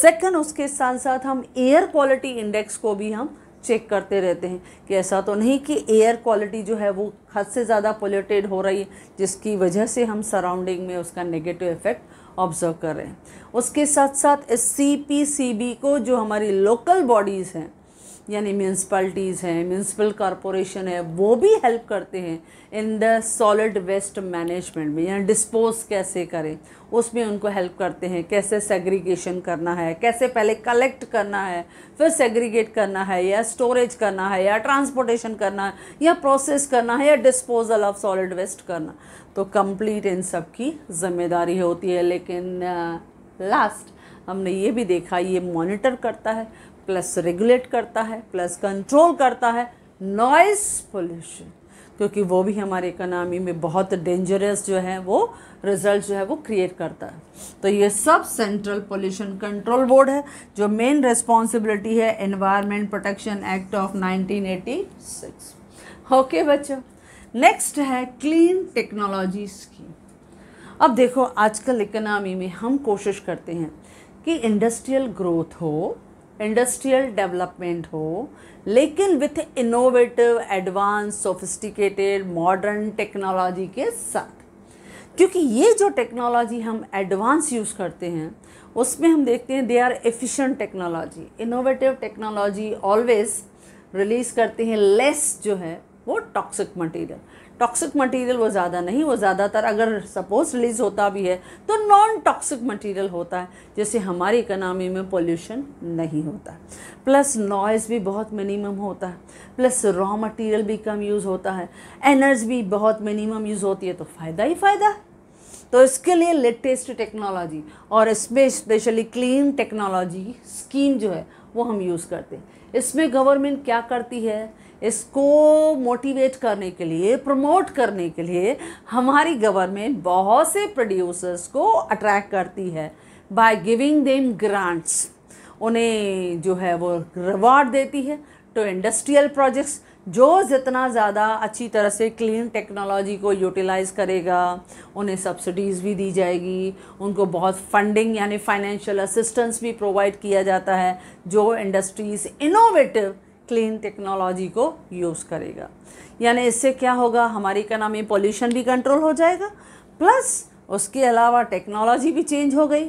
सेकेंड उसके साथ साथ हम एयर क्वालिटी इंडेक्स को भी हम चेक करते रहते हैं कि ऐसा तो नहीं कि एयर क्वालिटी जो है वो हद से ज़्यादा पोल्यूटेड हो रही है जिसकी वजह से हम सराउंडिंग में उसका नेगेटिव इफ़ेक्ट ऑब्ज़र्व कर रहे हैं उसके साथ साथ एस सी को जो हमारी लोकल बॉडीज़ हैं यानी म्यूनसपाल्टीज़ हैं म्यूनसिपल कॉरपोरेशन है वो भी हेल्प करते हैं in the solid waste management में यानी डिस्पोज कैसे करें उसमें उनको हेल्प करते हैं कैसे सेग्रीगेशन करना है कैसे पहले कलेक्ट करना है फिर सेग्रीगेट करना है या स्टोरेज करना है या ट्रांसपोर्टेशन करना है या प्रोसेस करना है या डिस्पोजल ऑफ सॉलिड वेस्ट करना तो कंप्लीट इन सब की जिम्मेदारी होती है लेकिन लास्ट हमने ये भी देखा ये मॉनिटर करता है प्लस रेगुलेट करता है प्लस कंट्रोल करता है नॉइस पोल्यूशन क्योंकि वो भी हमारे इकनॉमी में बहुत डेंजरस जो है वो रिजल्ट जो है वो क्रिएट करता है तो ये सब सेंट्रल पोल्यूशन कंट्रोल बोर्ड है जो मेन रिस्पॉन्सिबिलिटी है environment protection act of 1986 okay बच्चों नेक्स्ट है क्लीन टेक्नोलॉजी स्कीम अब देखो आजकल इकनॉमी में हम कोशिश करते हैं कि इंडस्ट्रियल ग्रोथ हो इंडस्ट्रियल डेवलपमेंट हो लेकिन with innovative advance sophisticated modern technology के साथ क्योंकि ये जो टेक्नोलॉजी हम एडवांस यूज़ करते हैं उसमें हम देखते हैं they are efficient technology innovative technology always release करते हैं लेस जो है वो टॉक्सिक मटेरियल टॉक्सिक मटेरियल वो ज़्यादा नहीं वो ज़्यादातर अगर सपोज रिलीज़ होता भी है तो नॉन टॉक्सिक मटेरियल होता है जैसे हमारी इकनॉमी में पोल्यूशन नहीं होता प्लस नॉइज़ भी बहुत मिनिमम होता है प्लस रॉ मटेरियल भी कम यूज़ होता है एनर्जी भी बहुत मिनिमम यूज़ होती है तो फ़ायदा ही फ़ायदा है तो इसके लिए लेटेस्ट टेक्नोलॉजी और इसमें स्पेशली क्लीन टेक्नोलॉजी स्कीम जो है वो हम यूज़ करते हैं इसमें गवर्नमेंट क्या करती है इसको मोटिवेट करने के लिए प्रमोट करने के लिए हमारी गवर्नमेंट बहुत से प्रोड्यूसर्स को अट्रैक्ट करती है बाय गिविंग देम ग्रांट्स उन्हें जो है वो रिवार्ड देती है टू इंडस्ट्रियल प्रोजेक्ट्स जो जितना ज़्यादा अच्छी तरह से क्लीन टेक्नोलॉजी को यूटिलाइज़ करेगा उन्हें सब्सिडीज़ भी दी जाएगी उनको बहुत फंडिंग यानी फाइनेंशियल असिस्टेंस भी प्रोवाइड किया जाता है जो इंडस्ट्रीज़ इनोवेटिव क्लीन टेक्नोलॉजी को यूज़ करेगा यानी इससे क्या होगा हमारी इकनॉमी पॉल्यूशन भी कंट्रोल हो जाएगा प्लस उसके अलावा टेक्नोलॉजी भी चेंज हो गई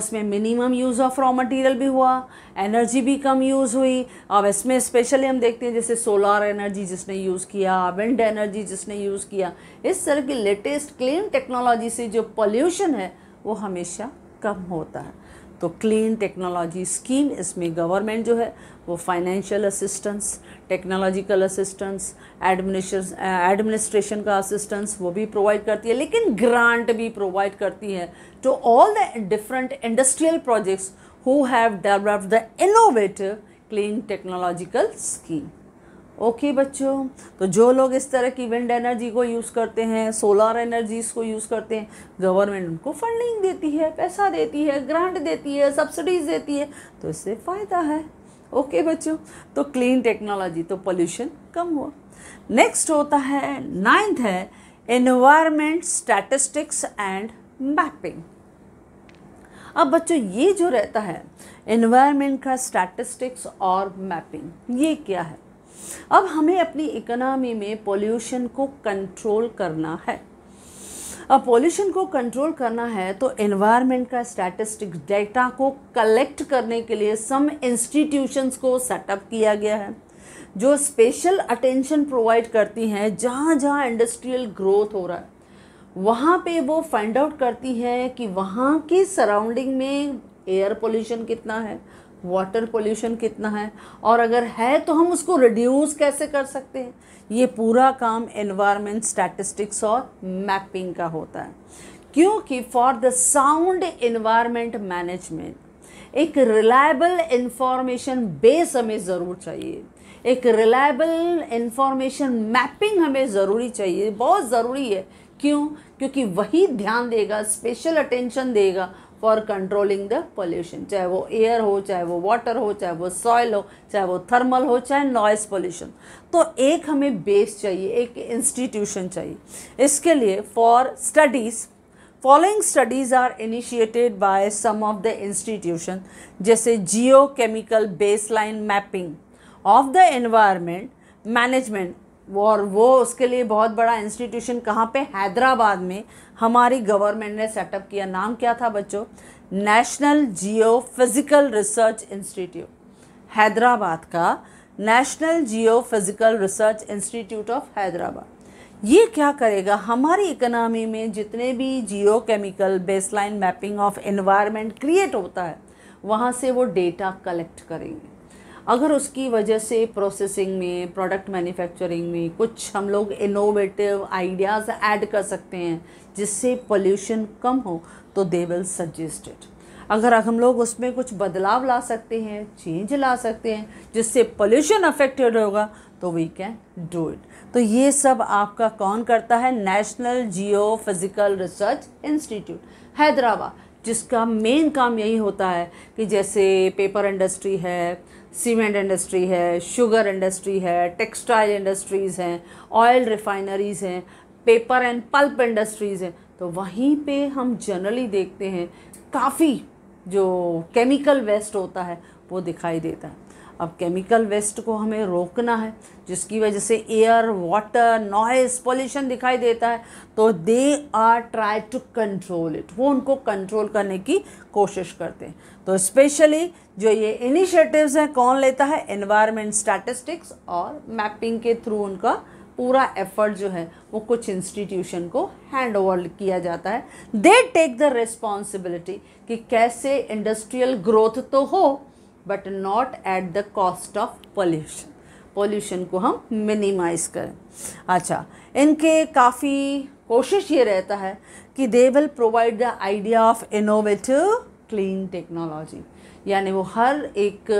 उसमें minimum use of raw material भी हुआ एनर्जी भी कम यूज़ हुई अब इसमें स्पेशली हम देखते हैं जैसे सोलार एनर्जी जिसने यूज़ किया विंड एनर्जी जिसने यूज़ किया इस तरह की लेटेस्ट क्लीन टेक्नोलॉजी से जो पॉल्यूशन है वो हमेशा कम होता है तो क्लीन टेक्नोलॉजी स्कीम इसमें गवर्नमेंट जो है वो financial assistance technological assistance administration administration का असिस्टेंस वो भी प्रोवाइड करती है लेकिन ग्रांट भी प्रोवाइड करती है to all the different industrial projects who have developed the innovative clean technological scheme okay okay, बच्चों तो जो लोग इस तरह की विंड एनर्जी को यूज़ करते हैं सोलर एनर्जीज़ को यूज़ करते हैं गवर्नमेंट उनको फंडिंग देती है पैसा देती है ग्रांट देती है सब्सिडीज़ देती है तो इससे फ़ायदा है ओके okay, बच्चों तो क्लीन टेक्नोलॉजी तो पोल्यूशन कम हुआ नेक्स्ट होता है नाइन्थ है एनवायरमेंट स्टैटिस्टिक्स एंड मैपिंग अब बच्चों ये जो रहता है एनवायरमेंट का स्टैटिस्टिक्स और मैपिंग ये क्या है अब हमें अपनी इकोनॉमी में पोल्यूशन को कंट्रोल करना है अब पॉल्यूशन को कंट्रोल करना है तो एनवायरनमेंट का स्टैटिस्टिक डेटा को कलेक्ट करने के लिए सम इंस्टीट्यूशंस को सेटअप किया गया है जो स्पेशल अटेंशन प्रोवाइड करती हैं जहाँ जहाँ इंडस्ट्रियल ग्रोथ हो रहा है वहाँ पे वो फाइंड आउट करती हैं कि वहाँ की सराउंडिंग में एयर पोल्यूशन कितना है वाटर पोल्यूशन कितना है और अगर है तो हम उसको रिड्यूस कैसे कर सकते हैं ये पूरा काम एनवायरमेंट स्टैटिस्टिक्स और मैपिंग का होता है क्योंकि for the sound environment management एक रिलायबल इंफॉर्मेशन बेस हमें ज़रूर चाहिए एक रिलायबल इंफॉर्मेशन मैपिंग हमें ज़रूरी चाहिए बहुत ज़रूरी है क्यों क्योंकि वही ध्यान देगा स्पेशल अटेंशन देगा फॉर कंट्रोलिंग द पोल्यूशन चाहे वो एयर हो चाहे वो वाटर हो चाहे वो सॉइल हो चाहे वो थर्मल हो चाहे नॉइस पोल्यूशन तो एक हमें बेस चाहिए एक इंस्टीट्यूशन चाहिए इसके लिए for studies following studies are initiated by some of the institution जैसे geochemical baseline mapping of the environment management और वो उसके लिए बहुत बड़ा इंस्टीट्यूशन कहाँ पे हैदराबाद में हमारी गवर्नमेंट ने सेटअप किया नाम क्या था बच्चों national geophysical research institute Hyderabad का national geophysical research institute of Hyderabad ये क्या करेगा हमारी इकोनॉमी में जितने भी geochemical baseline mapping of environment create होता है वहाँ से वो डेटा कलेक्ट करेंगे अगर उसकी वजह से प्रोसेसिंग में प्रोडक्ट मैन्युफैक्चरिंग में कुछ हम लोग इनोवेटिव आइडियाज़ ऐड कर सकते हैं जिससे पोल्यूशन कम हो तो दे विल सजेस्ट इट अगर हम लोग उसमें कुछ बदलाव ला सकते हैं चेंज ला सकते हैं जिससे पोल्यूशन अफेक्टेड होगा तो वी कैन डू इट तो ये सब आपका कौन करता है national geophysical research institute Hyderabad जिसका मेन काम यही होता है कि जैसे पेपर इंडस्ट्री है सीमेंट इंडस्ट्री है शुगर इंडस्ट्री है टेक्सटाइल इंडस्ट्रीज़ हैं ऑयल रिफाइनरीज़ हैं पेपर एंड पल्प इंडस्ट्रीज़ हैं तो वहीं पे हम जनरली देखते हैं काफ़ी जो केमिकल वेस्ट होता है वो दिखाई देता है अब केमिकल वेस्ट को हमें रोकना है जिसकी वजह से एयर वाटर नॉइस पोल्यूशन दिखाई देता है तो they are try to control it वो उनको कंट्रोल करने की कोशिश करते हैं तो स्पेशली जो ये इनिशिएटिव्स हैं कौन लेता है एनवायरमेंट स्टैटिस्टिक्स और मैपिंग के थ्रू उनका पूरा एफर्ट जो है वो कुछ इंस्टीट्यूशन को हैंड ओवर किया जाता है दे टेक द रिस्पॉन्सिबिलिटी कि कैसे इंडस्ट्रियल ग्रोथ तो हो but not at the cost of pollution pollution को हम मिनिमाइज करें अच्छा इनके काफ़ी कोशिश ये रहता है कि they will provide the idea of innovative clean technology यानी वो हर एक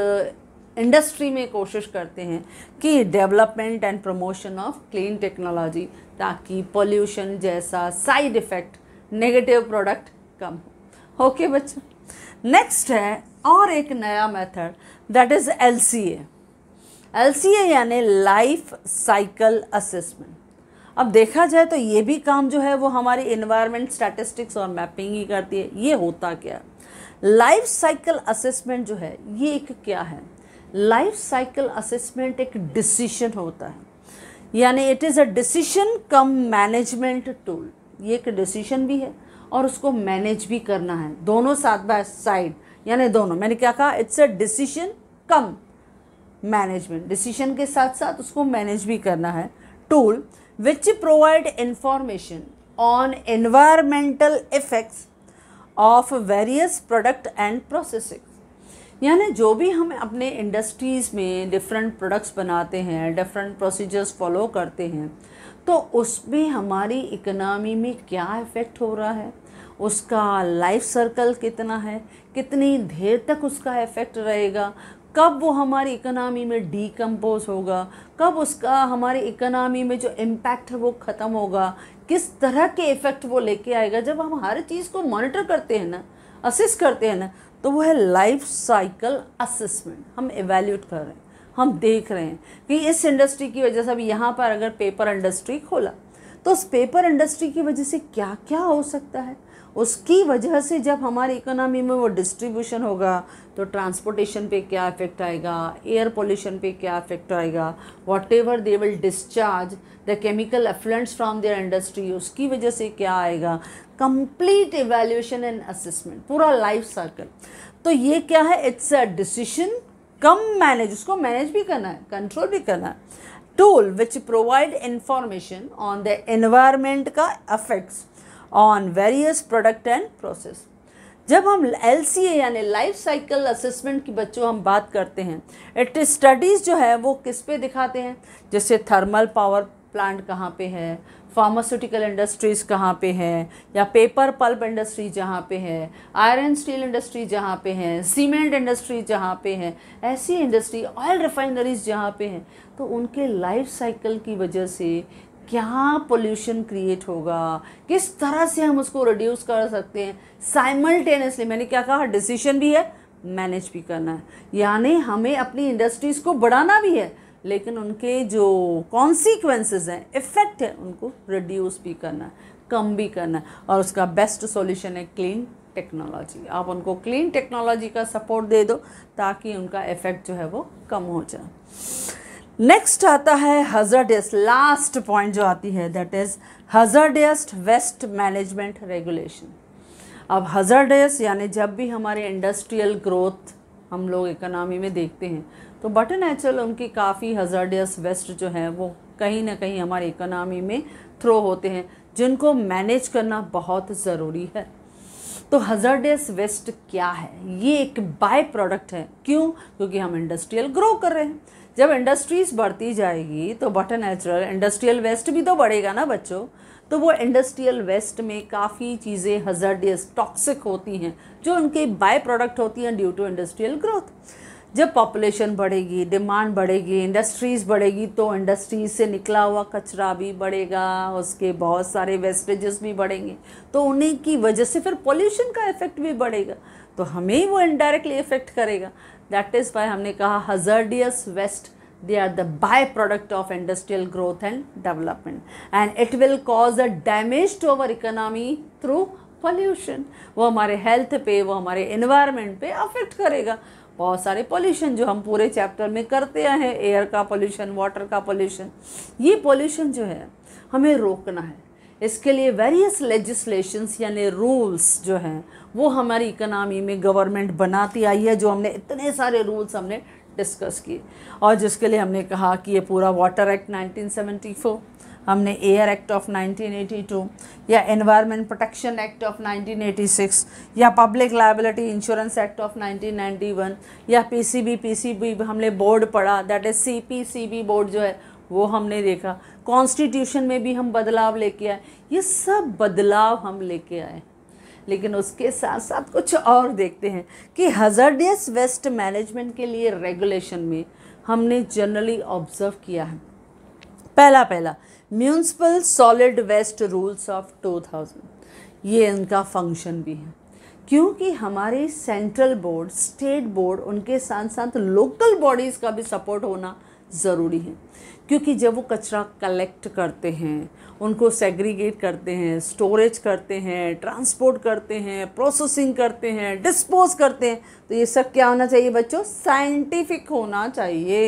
इंडस्ट्री uh, में कोशिश करते हैं कि development and promotion of clean technology ताकि पॉल्यूशन जैसा साइड इफ़ेक्ट नेगेटिव प्रोडक्ट कम हो ओके बच्चों नेक्स्ट है और एक नया method that is L C L C A यानी लाइफ साइकिल असेसमेंट अब देखा जाए तो ये भी काम जो है वो हमारी इन्वायरमेंट स्टैटिस्टिक्स और मैपिंग ही करती है ये होता क्या लाइफ साइकिल असेसमेंट जो है ये एक क्या है लाइफ साइकिल असेसमेंट एक डिसीशन होता है यानी it is a decision cum management tool ये एक डिसीशन भी है और उसको मैनेज भी करना है दोनों साथ बाय साइड यानी दोनों मैंने क्या कहा it's a decision cum management decision के साथ साथ उसको मैनेज भी करना है tool which provide information on environmental effects of various product and processing यानी जो भी हम अपने इंडस्ट्रीज़ में डिफरेंट प्रोडक्ट्स बनाते हैं डिफरेंट प्रोसीजर्स फॉलो करते हैं तो उसमें हमारी इकनॉमी में क्या इफ़ेक्ट हो रहा है उसका लाइफ सर्कल कितना है कितनी देर तक उसका इफ़ेक्ट रहेगा कब वो हमारी इकनॉमी में डीकम्पोज होगा कब उसका हमारी इकनॉमी में जो इम्पैक्ट है वो ख़त्म होगा किस तरह के इफ़ेक्ट वो लेके आएगा जब हम हर चीज़ को मॉनिटर करते हैं ना असिस्ट करते हैं ना तो वो है लाइफ साइकिल असेसमेंट हम एवेल्यूट कर रहे हैं हम देख रहे हैं कि इस इंडस्ट्री की वजह से अब यहाँ पर अगर पेपर इंडस्ट्री खोला तो उस पेपर इंडस्ट्री की वजह से क्या क्या हो सकता है उसकी वजह से जब हमारे इकोनॉमी में वो डिस्ट्रीब्यूशन होगा तो ट्रांसपोर्टेशन पे क्या इफेक्ट आएगा एयर पोल्यूशन पे क्या इफेक्ट आएगा whatever they will discharge the chemical effluents from their industry उसकी वजह से क्या आएगा कंप्लीट इवेल्यूशन एंड असेसमेंट पूरा लाइफ सर्कल तो ये क्या है it's a decision cum manage उसको मैनेज भी करना है कंट्रोल भी करना है tool which provide information on the environment का affects on various product and process जब हम एल सी यानी लाइफ साइकिल असेसमेंट की बच्चों हम बात करते हैं इट स्टडीज़ जो है वो किस पे दिखाते हैं जैसे थर्मल पावर प्लांट कहाँ पे है फार्मास्यूटिकल इंडस्ट्रीज़ कहाँ पे है या पेपर पल्प इंडस्ट्री जहाँ पे है आयरन स्टील इंडस्ट्री जहाँ पे है सीमेंट इंडस्ट्री जहाँ पे है ऐसी इंडस्ट्री ऑयल रिफाइनरीज जहाँ पे हैं तो उनके लाइफ साइकिल की वजह से क्या पोल्यूशन क्रिएट होगा किस तरह से हम उसको रिड्यूस कर सकते हैं साइमल्टेनियसली मैंने क्या कहा डिसीशन भी है मैनेज भी करना है यानी हमें अपनी इंडस्ट्रीज़ को बढ़ाना भी है लेकिन उनके जो कॉन्सिक्वेंसेज हैं इफ़ेक्ट है उनको रिड्यूस भी करना है कम भी करना है और उसका बेस्ट सॉल्यूशन है क्लीन टेक्नोलॉजी आप उनको क्लीन टेक्नोलॉजी का सपोर्ट दे दो ताकि उनका इफ़ेक्ट जो है वो कम हो जाए नेक्स्ट आता है हज़रडेस लास्ट पॉइंट जो आती है that is hazardous waste management regulation अब हजर्डियस यानी जब भी हमारे इंडस्ट्रियल ग्रोथ हम लोग इकोनॉमी में देखते हैं तो बटर नेचुरल उनकी काफ़ी हजर्डियस वेस्ट जो है वो कहीं ना कहीं हमारे इकोनॉमी में थ्रो होते हैं जिनको मैनेज करना बहुत ज़रूरी है तो हज़रडेस वेस्ट क्या है ये एक बाय प्रोडक्ट है क्यों क्योंकि हम इंडस्ट्रियल ग्रो कर रहे हैं जब इंडस्ट्रीज़ बढ़ती जाएगी तो बटर नेचुरल इंडस्ट्रियल वेस्ट भी तो बढ़ेगा ना बच्चों तो वो इंडस्ट्रियल वेस्ट में काफ़ी चीज़ें हजरडियस टॉक्सिक होती हैं जो उनके बाय प्रोडक्ट होती हैं ड्यू टू इंडस्ट्रियल ग्रोथ जब पॉपुलेशन बढ़ेगी डिमांड बढ़ेगी इंडस्ट्रीज़ बढ़ेगी तो इंडस्ट्रीज से निकला हुआ कचरा भी बढ़ेगा उसके बहुत सारे वेस्टेजेस भी बढ़ेंगे तो उन्हीं की वजह से फिर पॉल्यूशन का इफेक्ट भी बढ़ेगा तो हमें वो इनडायरेक्टली इफेक्ट करेगा दैट इज वाई हमने कहा hazardous waste they are the by product of industrial growth and development and it will cause a damage to our economy through pollution वो हमारे हेल्थ पे वो हमारे इन्वायरमेंट पे अफेक्ट करेगा बहुत सारे पॉल्यूशन जो हम पूरे चैप्टर में करते हैं एयर का पॉल्यूशन वाटर का पॉल्यूशन ये पॉल्यूशन जो है हमें रोकना है इसके लिए वेरियस लेजिस्लेशंस यानी रूल्स जो हैं वो हमारी इकनॉमी में गवर्नमेंट बनाती आई है जो हमने इतने सारे रूल्स हमने डिस्कस किए और जिसके लिए हमने कहा कि ये पूरा वाटर एक्ट 1974 हमने एयर एक्ट ऑफ 1982 या एनवायरनमेंट प्रोटेक्शन एक्ट ऑफ 1986 या public liability insurance act of 1991 या पीसीबी पीसीबी हमने बोर्ड पढ़ा दैट इज़ सीपीसीबी बोर्ड जो है वो हमने देखा कॉन्स्टिट्यूशन में भी हम बदलाव लेके आए ये सब बदलाव हम लेके आए लेकिन उसके साथ साथ कुछ और देखते हैं कि हजरडियस वेस्ट मैनेजमेंट के लिए रेगुलेशन में हमने जनरली ऑब्जर्व किया है पहला पहला municipal solid waste rules of 2000 ये इनका फंक्शन भी है क्योंकि हमारे सेंट्रल बोर्ड स्टेट बोर्ड उनके साथ साथ लोकल बॉडीज़ का भी सपोर्ट होना ज़रूरी है क्योंकि जब वो कचरा कलेक्ट करते हैं उनको सेग्रीगेट करते हैं स्टोरेज करते हैं ट्रांसपोर्ट करते हैं प्रोसेसिंग करते हैं डिस्पोज करते हैं तो ये सब क्या होना चाहिए बच्चों साइंटिफिक होना चाहिए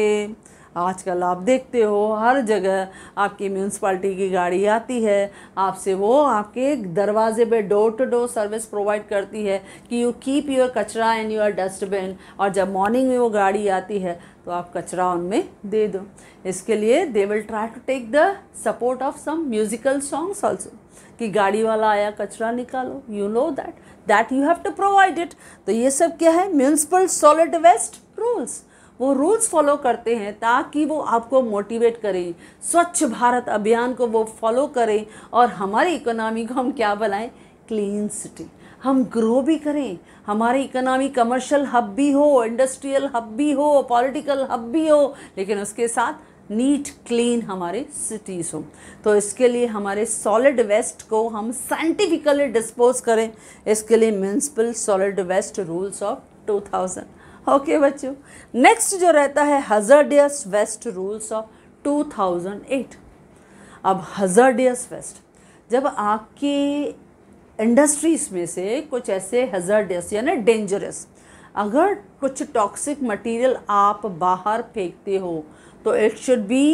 आजकल आप देखते हो हर जगह आपकी म्यूनसिपाल्टी की गाड़ी आती है आपसे वो आपके दरवाजे पे door to door service provide करती है कि यू कीप योर कचरा इन योर डस्टबिन और जब मॉर्निंग में वो गाड़ी आती है तो आप कचरा उनमें दे दो इसके लिए they will try to take the support of some musical songs also कि गाड़ी वाला आया कचरा निकालो you know that that you have to provide it तो ये सब क्या है म्यूनसिपल सॉलिड वेस्ट रूल्स वो रूल्स फॉलो करते हैं ताकि वो आपको मोटिवेट करें स्वच्छ भारत अभियान को वो फॉलो करें और हमारी इकोनॉमी को हम क्या बनाएं क्लीन सिटी हम ग्रो भी करें हमारी इकोनॉमी कमर्शियल हब भी हो इंडस्ट्रियल हब भी हो पॉलिटिकल हब भी हो लेकिन उसके साथ नीट क्लीन हमारे सिटीज़ हो तो इसके लिए हमारे सॉलिड वेस्ट को हम साइंटिफिकली डिस्पोज करें इसके लिए municipal solid waste rules of 2000 okay बच्चों नेक्स्ट जो रहता है हजरडियस वेस्ट रूल्स ऑफ 2008 अब हजरडियस वेस्ट जब आपके इंडस्ट्रीज में से कुछ ऐसे हजरडियस यानी डेंजरस अगर कुछ टॉक्सिक मटेरियल आप बाहर फेंकते हो तो it should be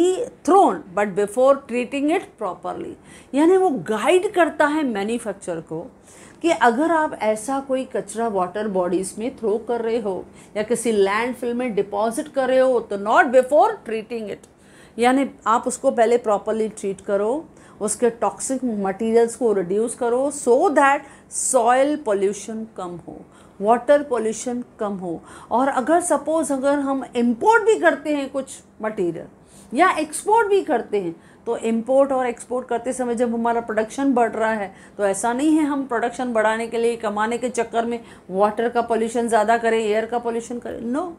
thrown but before treating it properly यानी वो गाइड करता है मैन्युफैक्चर को कि अगर आप ऐसा कोई कचरा वाटर बॉडीज़ में थ्रो कर रहे हो या किसी लैंडफिल में डिपॉजिट कर रहे हो तो नॉट बिफोर ट्रीटिंग इट यानी आप उसको पहले प्रॉपरली ट्रीट करो उसके टॉक्सिक मटेरियल्स को रिड्यूस करो सो दैट सॉयल पोल्यूशन कम हो वाटर पोल्यूशन कम हो और अगर सपोज़ अगर हम इम्पोर्ट भी करते हैं कुछ मटेरियल या एक्सपोर्ट भी करते हैं तो इम्पोर्ट और एक्सपोर्ट करते समय जब हमारा प्रोडक्शन बढ़ रहा है तो ऐसा नहीं है हम प्रोडक्शन बढ़ाने के लिए कमाने के चक्कर में वाटर का पोल्यूशन ज़्यादा करें एयर का पोल्यूशन करें नो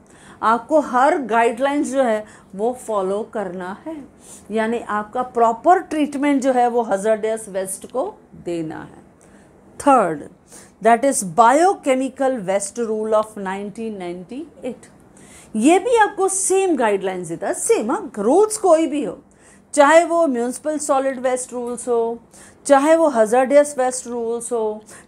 आपको हर गाइडलाइंस जो है वो फॉलो करना है यानी आपका प्रॉपर ट्रीटमेंट जो है वो हज़रडेस वेस्ट को देना है third that is biochemical waste rule of 1998 ये भी आपको सेम गाइडलाइंस देता है सेम हाँ रूल्स कोई भी हो चाहे वो म्यूनसिपल सॉलिड वेस्ट रूल्स हो चाहे वो हजरडियस वेस्ट रूल्स हो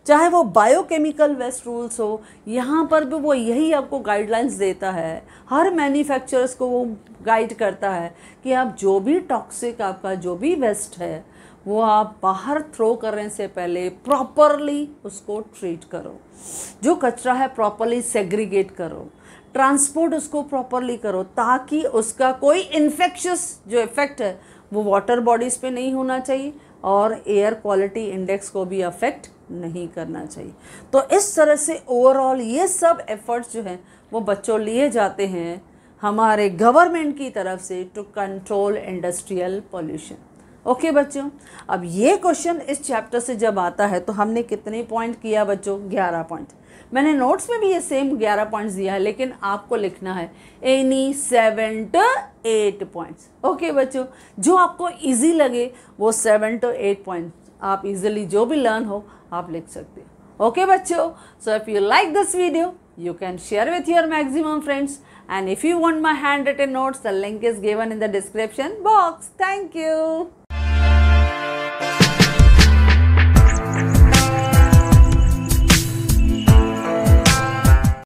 चाहे वो बायोकेमिकल वेस्ट रूल्स हो यहाँ पर भी वो यही आपको गाइडलाइंस देता है हर मैन्युफैक्चरर्स को वो गाइड करता है कि आप जो भी टॉक्सिक आपका जो भी वेस्ट है वो आप बाहर थ्रो करने से पहले प्रॉपरली उसको ट्रीट करो जो कचरा है प्रॉपरली सेग्रीगेट करो ट्रांसपोर्ट उसको प्रॉपरली करो ताकि उसका कोई इन्फेक्शस जो इफेक्ट है वो वाटर बॉडीज़ पे नहीं होना चाहिए और एयर क्वालिटी इंडेक्स को भी अफेक्ट नहीं करना चाहिए तो इस तरह से ओवरऑल ये सब एफर्ट्स जो हैं वो बच्चों लिए जाते हैं हमारे गवर्नमेंट की तरफ से to control industrial pollution okay बच्चों अब ये क्वेश्चन इस चैप्टर से जब आता है तो हमने कितने पॉइंट किया बच्चों ग्यारह पॉइंट मैंने नोट्स में भी ये सेम ग्यारह पॉइंट्स दिया है लेकिन आपको लिखना है any seven eight points okay बच्चों जो आपको इजी लगे वो सेवन टू एट पॉइंट्स आप इजीली जो भी लर्न हो आप लिख सकते हो ओके बच्चों so if you like this video you can share with your maximum friends and if you want my handwritten notes the link is given in the description box thank you